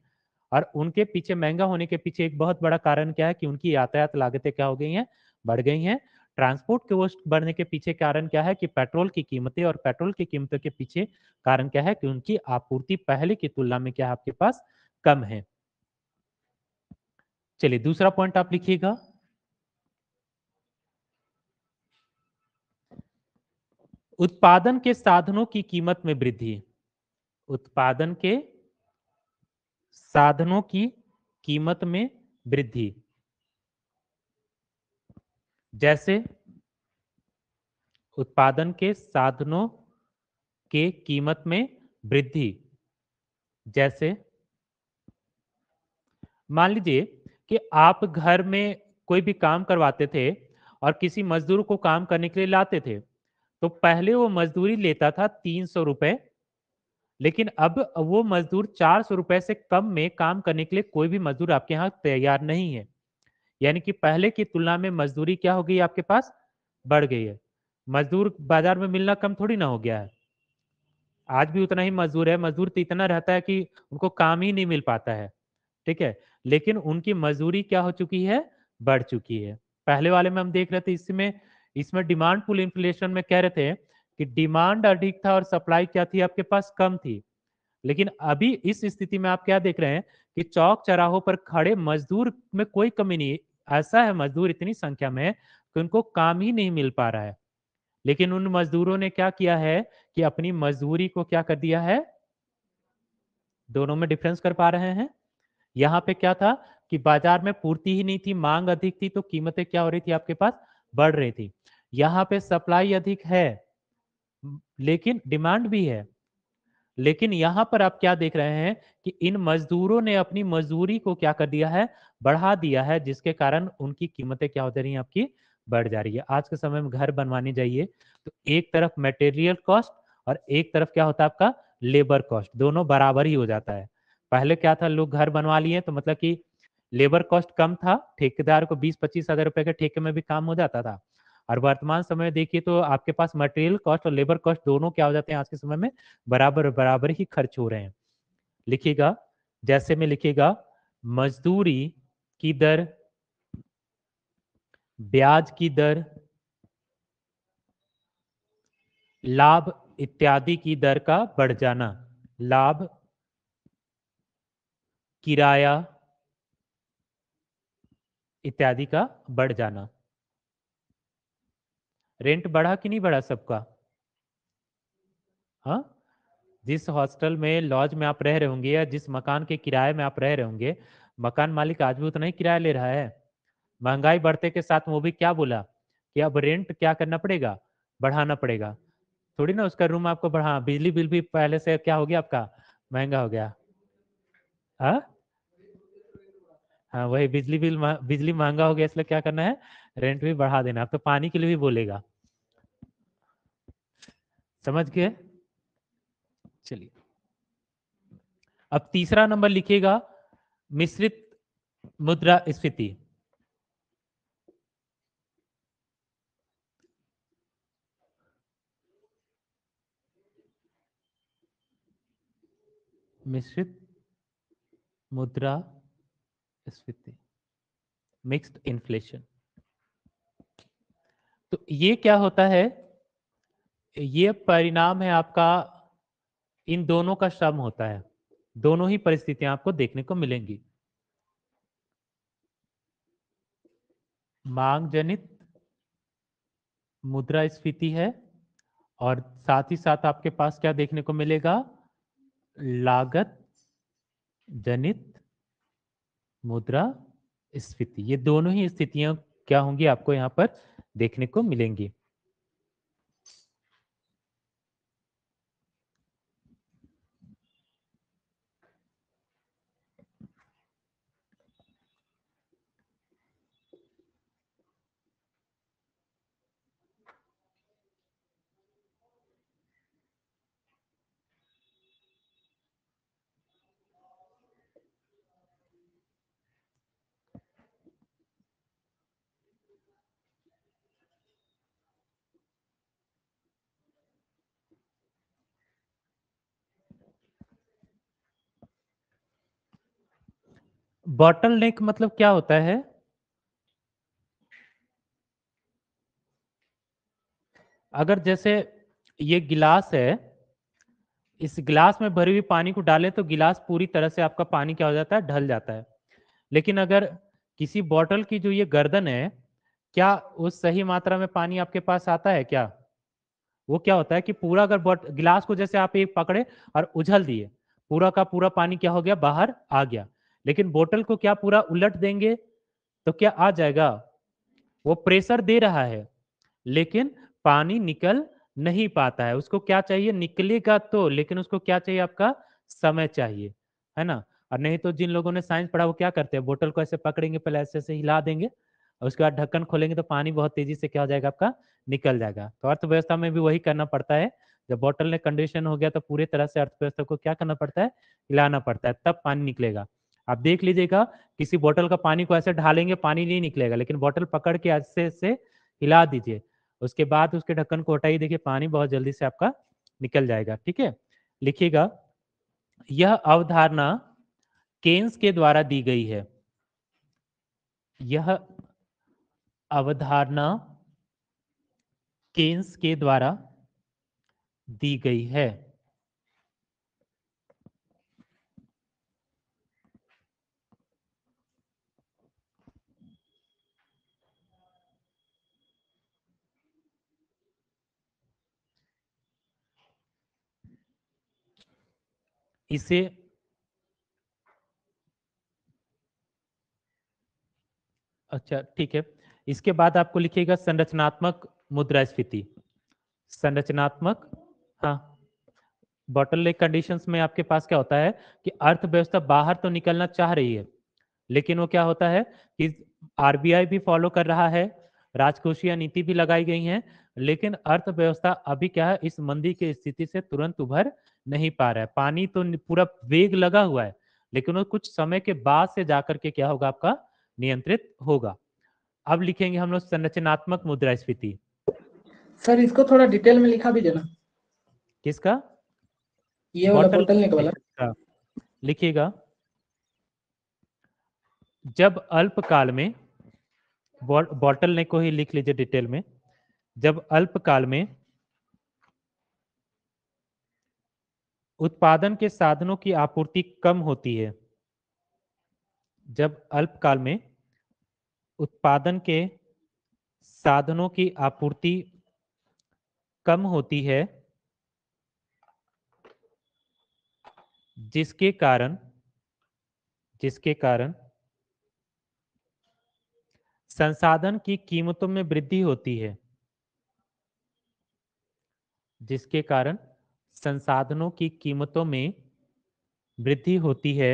और उनके पीछे महंगा होने के पीछे एक बहुत बड़ा कारण क्या है कि उनकी यातायात लागतें क्या हो गई हैं बढ़ गई हैं ट्रांसपोर्ट के कॉस्ट बढ़ने के पीछे कारण क्या है कि पेट्रोल की कीमतें और पेट्रोल की कीमतों के पीछे कारण क्या है कि उनकी आपूर्ति पहले की तुलना में क्या आपके पास कम है चलिए दूसरा पॉइंट आप लिखिएगा उत्पादन के साधनों की कीमत में वृद्धि उत्पादन के साधनों की कीमत में वृद्धि जैसे उत्पादन के साधनों के कीमत में वृद्धि जैसे मान लीजिए कि आप घर में कोई भी काम करवाते थे और किसी मजदूर को काम करने के लिए लाते थे तो पहले वो मजदूरी लेता था तीन सौ रुपए लेकिन अब वो मजदूर चार सौ रुपए से कम में काम करने के लिए कोई भी मजदूर आपके यहाँ तैयार नहीं है यानी कि पहले की तुलना में मजदूरी क्या हो गई आपके पास बढ़ गई है मजदूर बाजार में मिलना कम थोड़ी ना हो गया है आज भी उतना ही मजदूर है मजदूर तो इतना रहता है कि उनको काम ही नहीं मिल पाता है ठीक है लेकिन उनकी मजदूरी क्या हो चुकी है बढ़ चुकी है पहले वाले में हम देख रहे थे इसमें इसमें डिमांड पुल इन्फ्लेशन में कह रहे थे कि डिमांड अधिक था और सप्लाई क्या थी आपके पास कम थी लेकिन अभी इस स्थिति में आप क्या देख रहे हैं कि चौक चौराहों पर खड़े मजदूर में कोई कमी नहीं ऐसा है मजदूर इतनी संख्या में कि उनको काम ही नहीं मिल पा रहा है लेकिन उन मजदूरों ने क्या किया है कि अपनी मजदूरी को क्या कर दिया है दोनों में डिफरेंस कर पा रहे हैं यहाँ पे क्या था कि बाजार में पूर्ति ही नहीं थी मांग अधिक थी तो कीमतें क्या हो रही थी आपके पास बढ़ रही थी यहाँ पे सप्लाई अधिक है लेकिन डिमांड भी है लेकिन यहाँ पर आप क्या देख रहे हैं कि इन मजदूरों ने अपनी मजदूरी को क्या कर दिया है बढ़ा दिया है जिसके कारण उनकी कीमतें क्या हो जा रही है आपकी बढ़ जा रही है आज के समय में घर बनवाने जाइए तो एक तरफ मटेरियल कॉस्ट और एक तरफ क्या होता है आपका लेबर कॉस्ट दोनों बराबर ही हो जाता है पहले क्या था लोग घर बनवा लिए तो मतलब कि लेबर कॉस्ट कम था ठेकेदार को बीस पच्चीस हजार रुपए के ठेके में भी काम हो जाता था और वर्तमान समय में देखिए तो आपके पास मटेरियल कॉस्ट और लेबर कॉस्ट दोनों क्या हो जाते हैं आज के समय में बराबर बराबर ही खर्च हो रहे हैं लिखिएगा जैसे में लिखिएगा मजदूरी की दर ब्याज की दर लाभ इत्यादि की दर का बढ़ जाना लाभ किराया इत्यादि का बढ़ जाना रेंट बढ़ा कि नहीं बढ़ा सबका हाँ जिस हॉस्टल में लॉज में आप रह रहे होंगे या जिस मकान के किराए में आप रह रहे होंगे मकान मालिक आज भी उतना ही किराया ले रहा है महंगाई बढ़ते के साथ वो भी क्या बोला कि अब रेंट क्या करना पड़ेगा बढ़ाना पड़ेगा थोड़ी ना उसका रूम आपको बढ़ा बिजली बिल भी पहले से क्या हो गया आपका महंगा हो गया हाँ हाँ वही बिजली बिल मा, बिजली महंगा हो गया इसलिए क्या करना है रेंट भी बढ़ा देना तो पानी के लिए भी बोलेगा समझ गए चलिए अब तीसरा नंबर लिखिएगा मिश्रित मुद्रा स्फीति मिश्रित मुद्रा इस with मिक्स्ड इन्फ्लेशन तो ये क्या होता है ये परिणाम है आपका इन दोनों का श्रम होता है दोनों ही परिस्थितियां आपको देखने को मिलेंगी मांग जनित मुद्रा स्फीति है और साथ ही साथ आपके पास क्या देखने को मिलेगा लागत जनित मुद्रा स्फीति ये दोनों ही स्थितियां क्या होंगी आपको यहाँ पर देखने को मिलेंगी बॉटल नेक मतलब क्या होता है अगर जैसे ये गिलास है इस गिलास में भरी हुई पानी को डाले तो गिलास पूरी तरह से आपका पानी क्या हो जाता है ढल जाता है लेकिन अगर किसी बॉटल की जो ये गर्दन है क्या उस सही मात्रा में पानी आपके पास आता है क्या वो क्या होता है कि पूरा अगर गिलास को जैसे आप एक पकड़े और उझल दिए पूरा का पूरा पानी क्या हो गया बाहर आ गया लेकिन बोतल को क्या पूरा उलट देंगे तो क्या आ जाएगा वो प्रेशर दे रहा है लेकिन पानी निकल नहीं पाता है उसको क्या चाहिए निकलेगा तो लेकिन उसको क्या चाहिए आपका समय चाहिए है ना और नहीं तो जिन लोगों ने साइंस पढ़ा वो क्या करते हैं बोतल को ऐसे पकड़ेंगे पहले ऐसे ऐसे हिला देंगे और उसके बाद ढक्कन खोलेंगे तो पानी बहुत तेजी से क्या हो जाएगा आपका निकल जाएगा तो अर्थव्यवस्था में भी वही करना पड़ता है जब बोतल ने कंडीशन हो गया तो पूरे तरह से अर्थव्यवस्था को क्या करना पड़ता है हिलाना पड़ता है तब पानी निकलेगा आप देख लीजिएगा किसी बोतल का पानी को ऐसे ढालेंगे पानी नहीं निकलेगा लेकिन बोतल पकड़ के ऐसे ऐसे हिला दीजिए उसके बाद उसके ढक्कन को हटाइए देखिए पानी बहुत जल्दी से आपका निकल जाएगा ठीक है लिखिएगा यह अवधारणा केन्स के द्वारा दी गई है यह अवधारणा केन्स के द्वारा दी गई है इसे अच्छा ठीक है इसके बाद आपको लिखिएगा संरचनात्मक मुद्रास्फीति संरचनात्मक हाँ बॉटल लेक कंडीशन में आपके पास क्या होता है कि अर्थव्यवस्था बाहर तो निकलना चाह रही है लेकिन वो क्या होता है कि आरबीआई भी फॉलो कर रहा है राजकोषीय नीति भी लगाई गई है लेकिन अर्थव्यवस्था अभी क्या है इस मंदी की स्थिति से तुरंत उभर नहीं पा रहा है पानी तो पूरा वेग लगा हुआ है लेकिन वो कुछ समय के बाद से जाकर के क्या होगा आपका नियंत्रित होगा अब लिखेंगे हम लोग संरचनात्मक मुद्रास्फीति सर इसको थोड़ा डिटेल में लिखा भी देना किसका ये वाला लिखिएगा जब अल्पकाल में बॉटल ने को ही लिख लीजिए डिटेल में जब अल्पकाल में उत्पादन के साधनों की आपूर्ति कम होती है जब अल्पकाल में उत्पादन के साधनों की आपूर्ति कम होती है जिसके कारण जिसके कारण संसाधन की कीमतों में वृद्धि होती है जिसके कारण संसाधनों की कीमतों में वृद्धि होती है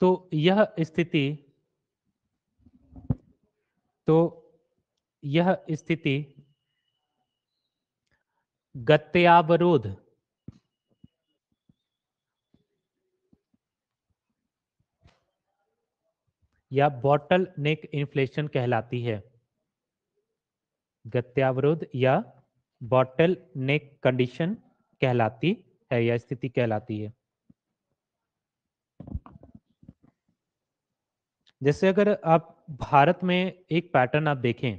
तो यह स्थिति तो यह स्थिति गत्यावरोध या बॉटल नेक इन्फ्लेशन कहलाती है गत्यावरोध या बॉटल नेक कंडीशन कहलाती है या स्थिति कहलाती है जैसे अगर आप भारत में एक पैटर्न आप देखें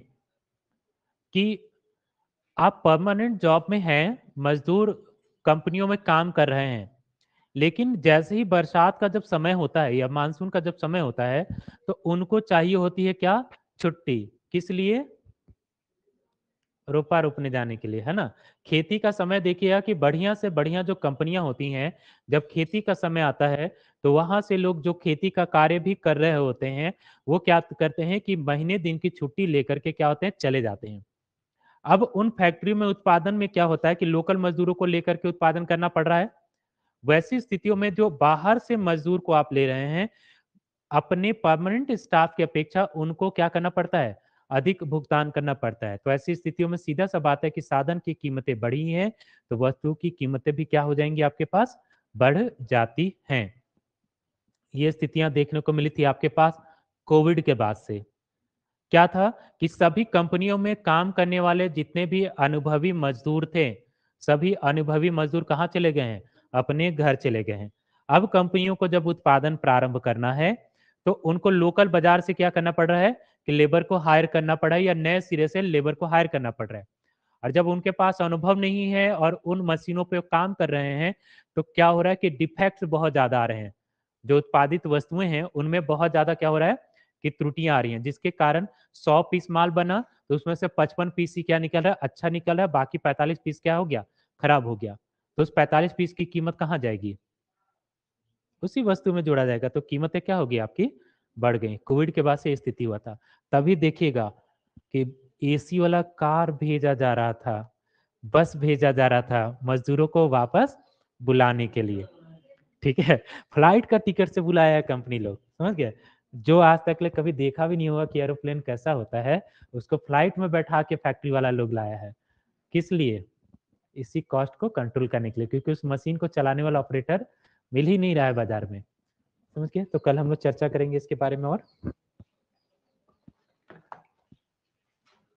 कि आप परमानेंट जॉब में हैं मजदूर कंपनियों में काम कर रहे हैं लेकिन जैसे ही बरसात का जब समय होता है या मानसून का जब समय होता है तो उनको चाहिए होती है क्या छुट्टी किस लिए रोपा रोपने जाने के लिए है ना खेती का समय देखिएगा कि बढ़िया से बढ़िया जो कंपनियां होती हैं जब खेती का समय आता है तो वहां से लोग जो खेती का कार्य भी कर रहे होते हैं वो क्या करते हैं कि महीने दिन की छुट्टी लेकर के क्या होते हैं चले जाते हैं अब उन फैक्ट्रियों में उत्पादन में क्या होता है कि लोकल मजदूरों को लेकर के उत्पादन करना पड़ रहा है वैसी स्थितियों में जो बाहर से मजदूर को आप ले रहे हैं अपने परमानेंट स्टाफ की अपेक्षा उनको क्या करना पड़ता है अधिक भुगतान करना पड़ता है तो ऐसी स्थितियों में सीधा सा बात है कि साधन की कीमतें बढ़ी हैं तो वस्तु की कीमतें भी क्या हो जाएंगी आपके पास बढ़ जाती हैं ये स्थितियां देखने को मिली थी आपके पास कोविड के बाद से क्या था कि सभी कंपनियों में काम करने वाले जितने भी अनुभवी मजदूर थे सभी अनुभवी मजदूर कहाँ चले गए हैं अपने घर चले गए हैं अब कंपनियों को जब उत्पादन प्रारंभ करना है तो उनको लोकल बाजार से क्या करना पड़ रहा है कि लेबर को हायर करना पड़ा है या नए सिरे से लेबर को हायर करना पड़ रहा है और जब उनके पास अनुभव नहीं है और उन मशीनों पर काम कर रहे हैं तो क्या हो रहा है कि डिफेक्ट बहुत ज्यादा आ रहे हैं जो उत्पादित वस्तुएं हैं उनमें बहुत ज्यादा क्या हो रहा है कि त्रुटियां आ रही हैं जिसके कारण 100 पीस माल बना तो उसमें से 55 पीस ही क्या निकल रहा है अच्छा निकल रहा है बाकी 45 पीस क्या हो गया खराब हो गया तो उस 45 पीस की कीमत कहाँ जाएगी उसी वस्तु में जोड़ा जाएगा तो कीमतें क्या होगी आपकी बढ़ गई कोविड के बाद से स्थिति हुआ था तभी देखिएगा कि ए वाला कार भेजा जा रहा था बस भेजा जा रहा था मजदूरों को वापस बुलाने के लिए ठीक है फ्लाइट का टिकट से बुलाया कंपनी लोग समझ गया जो आज तक कभी देखा भी नहीं होगा कि एरोप्लेन कैसा होता है उसको फ्लाइट में बैठा के फैक्ट्री वाला लोग लाया है किस लिए इसी कॉस्ट को कंट्रोल करने के लिए क्योंकि उस मशीन को चलाने वाला ऑपरेटर मिल ही नहीं रहा है बाजार में समझ गए तो कल हम लोग चर्चा करेंगे इसके बारे में और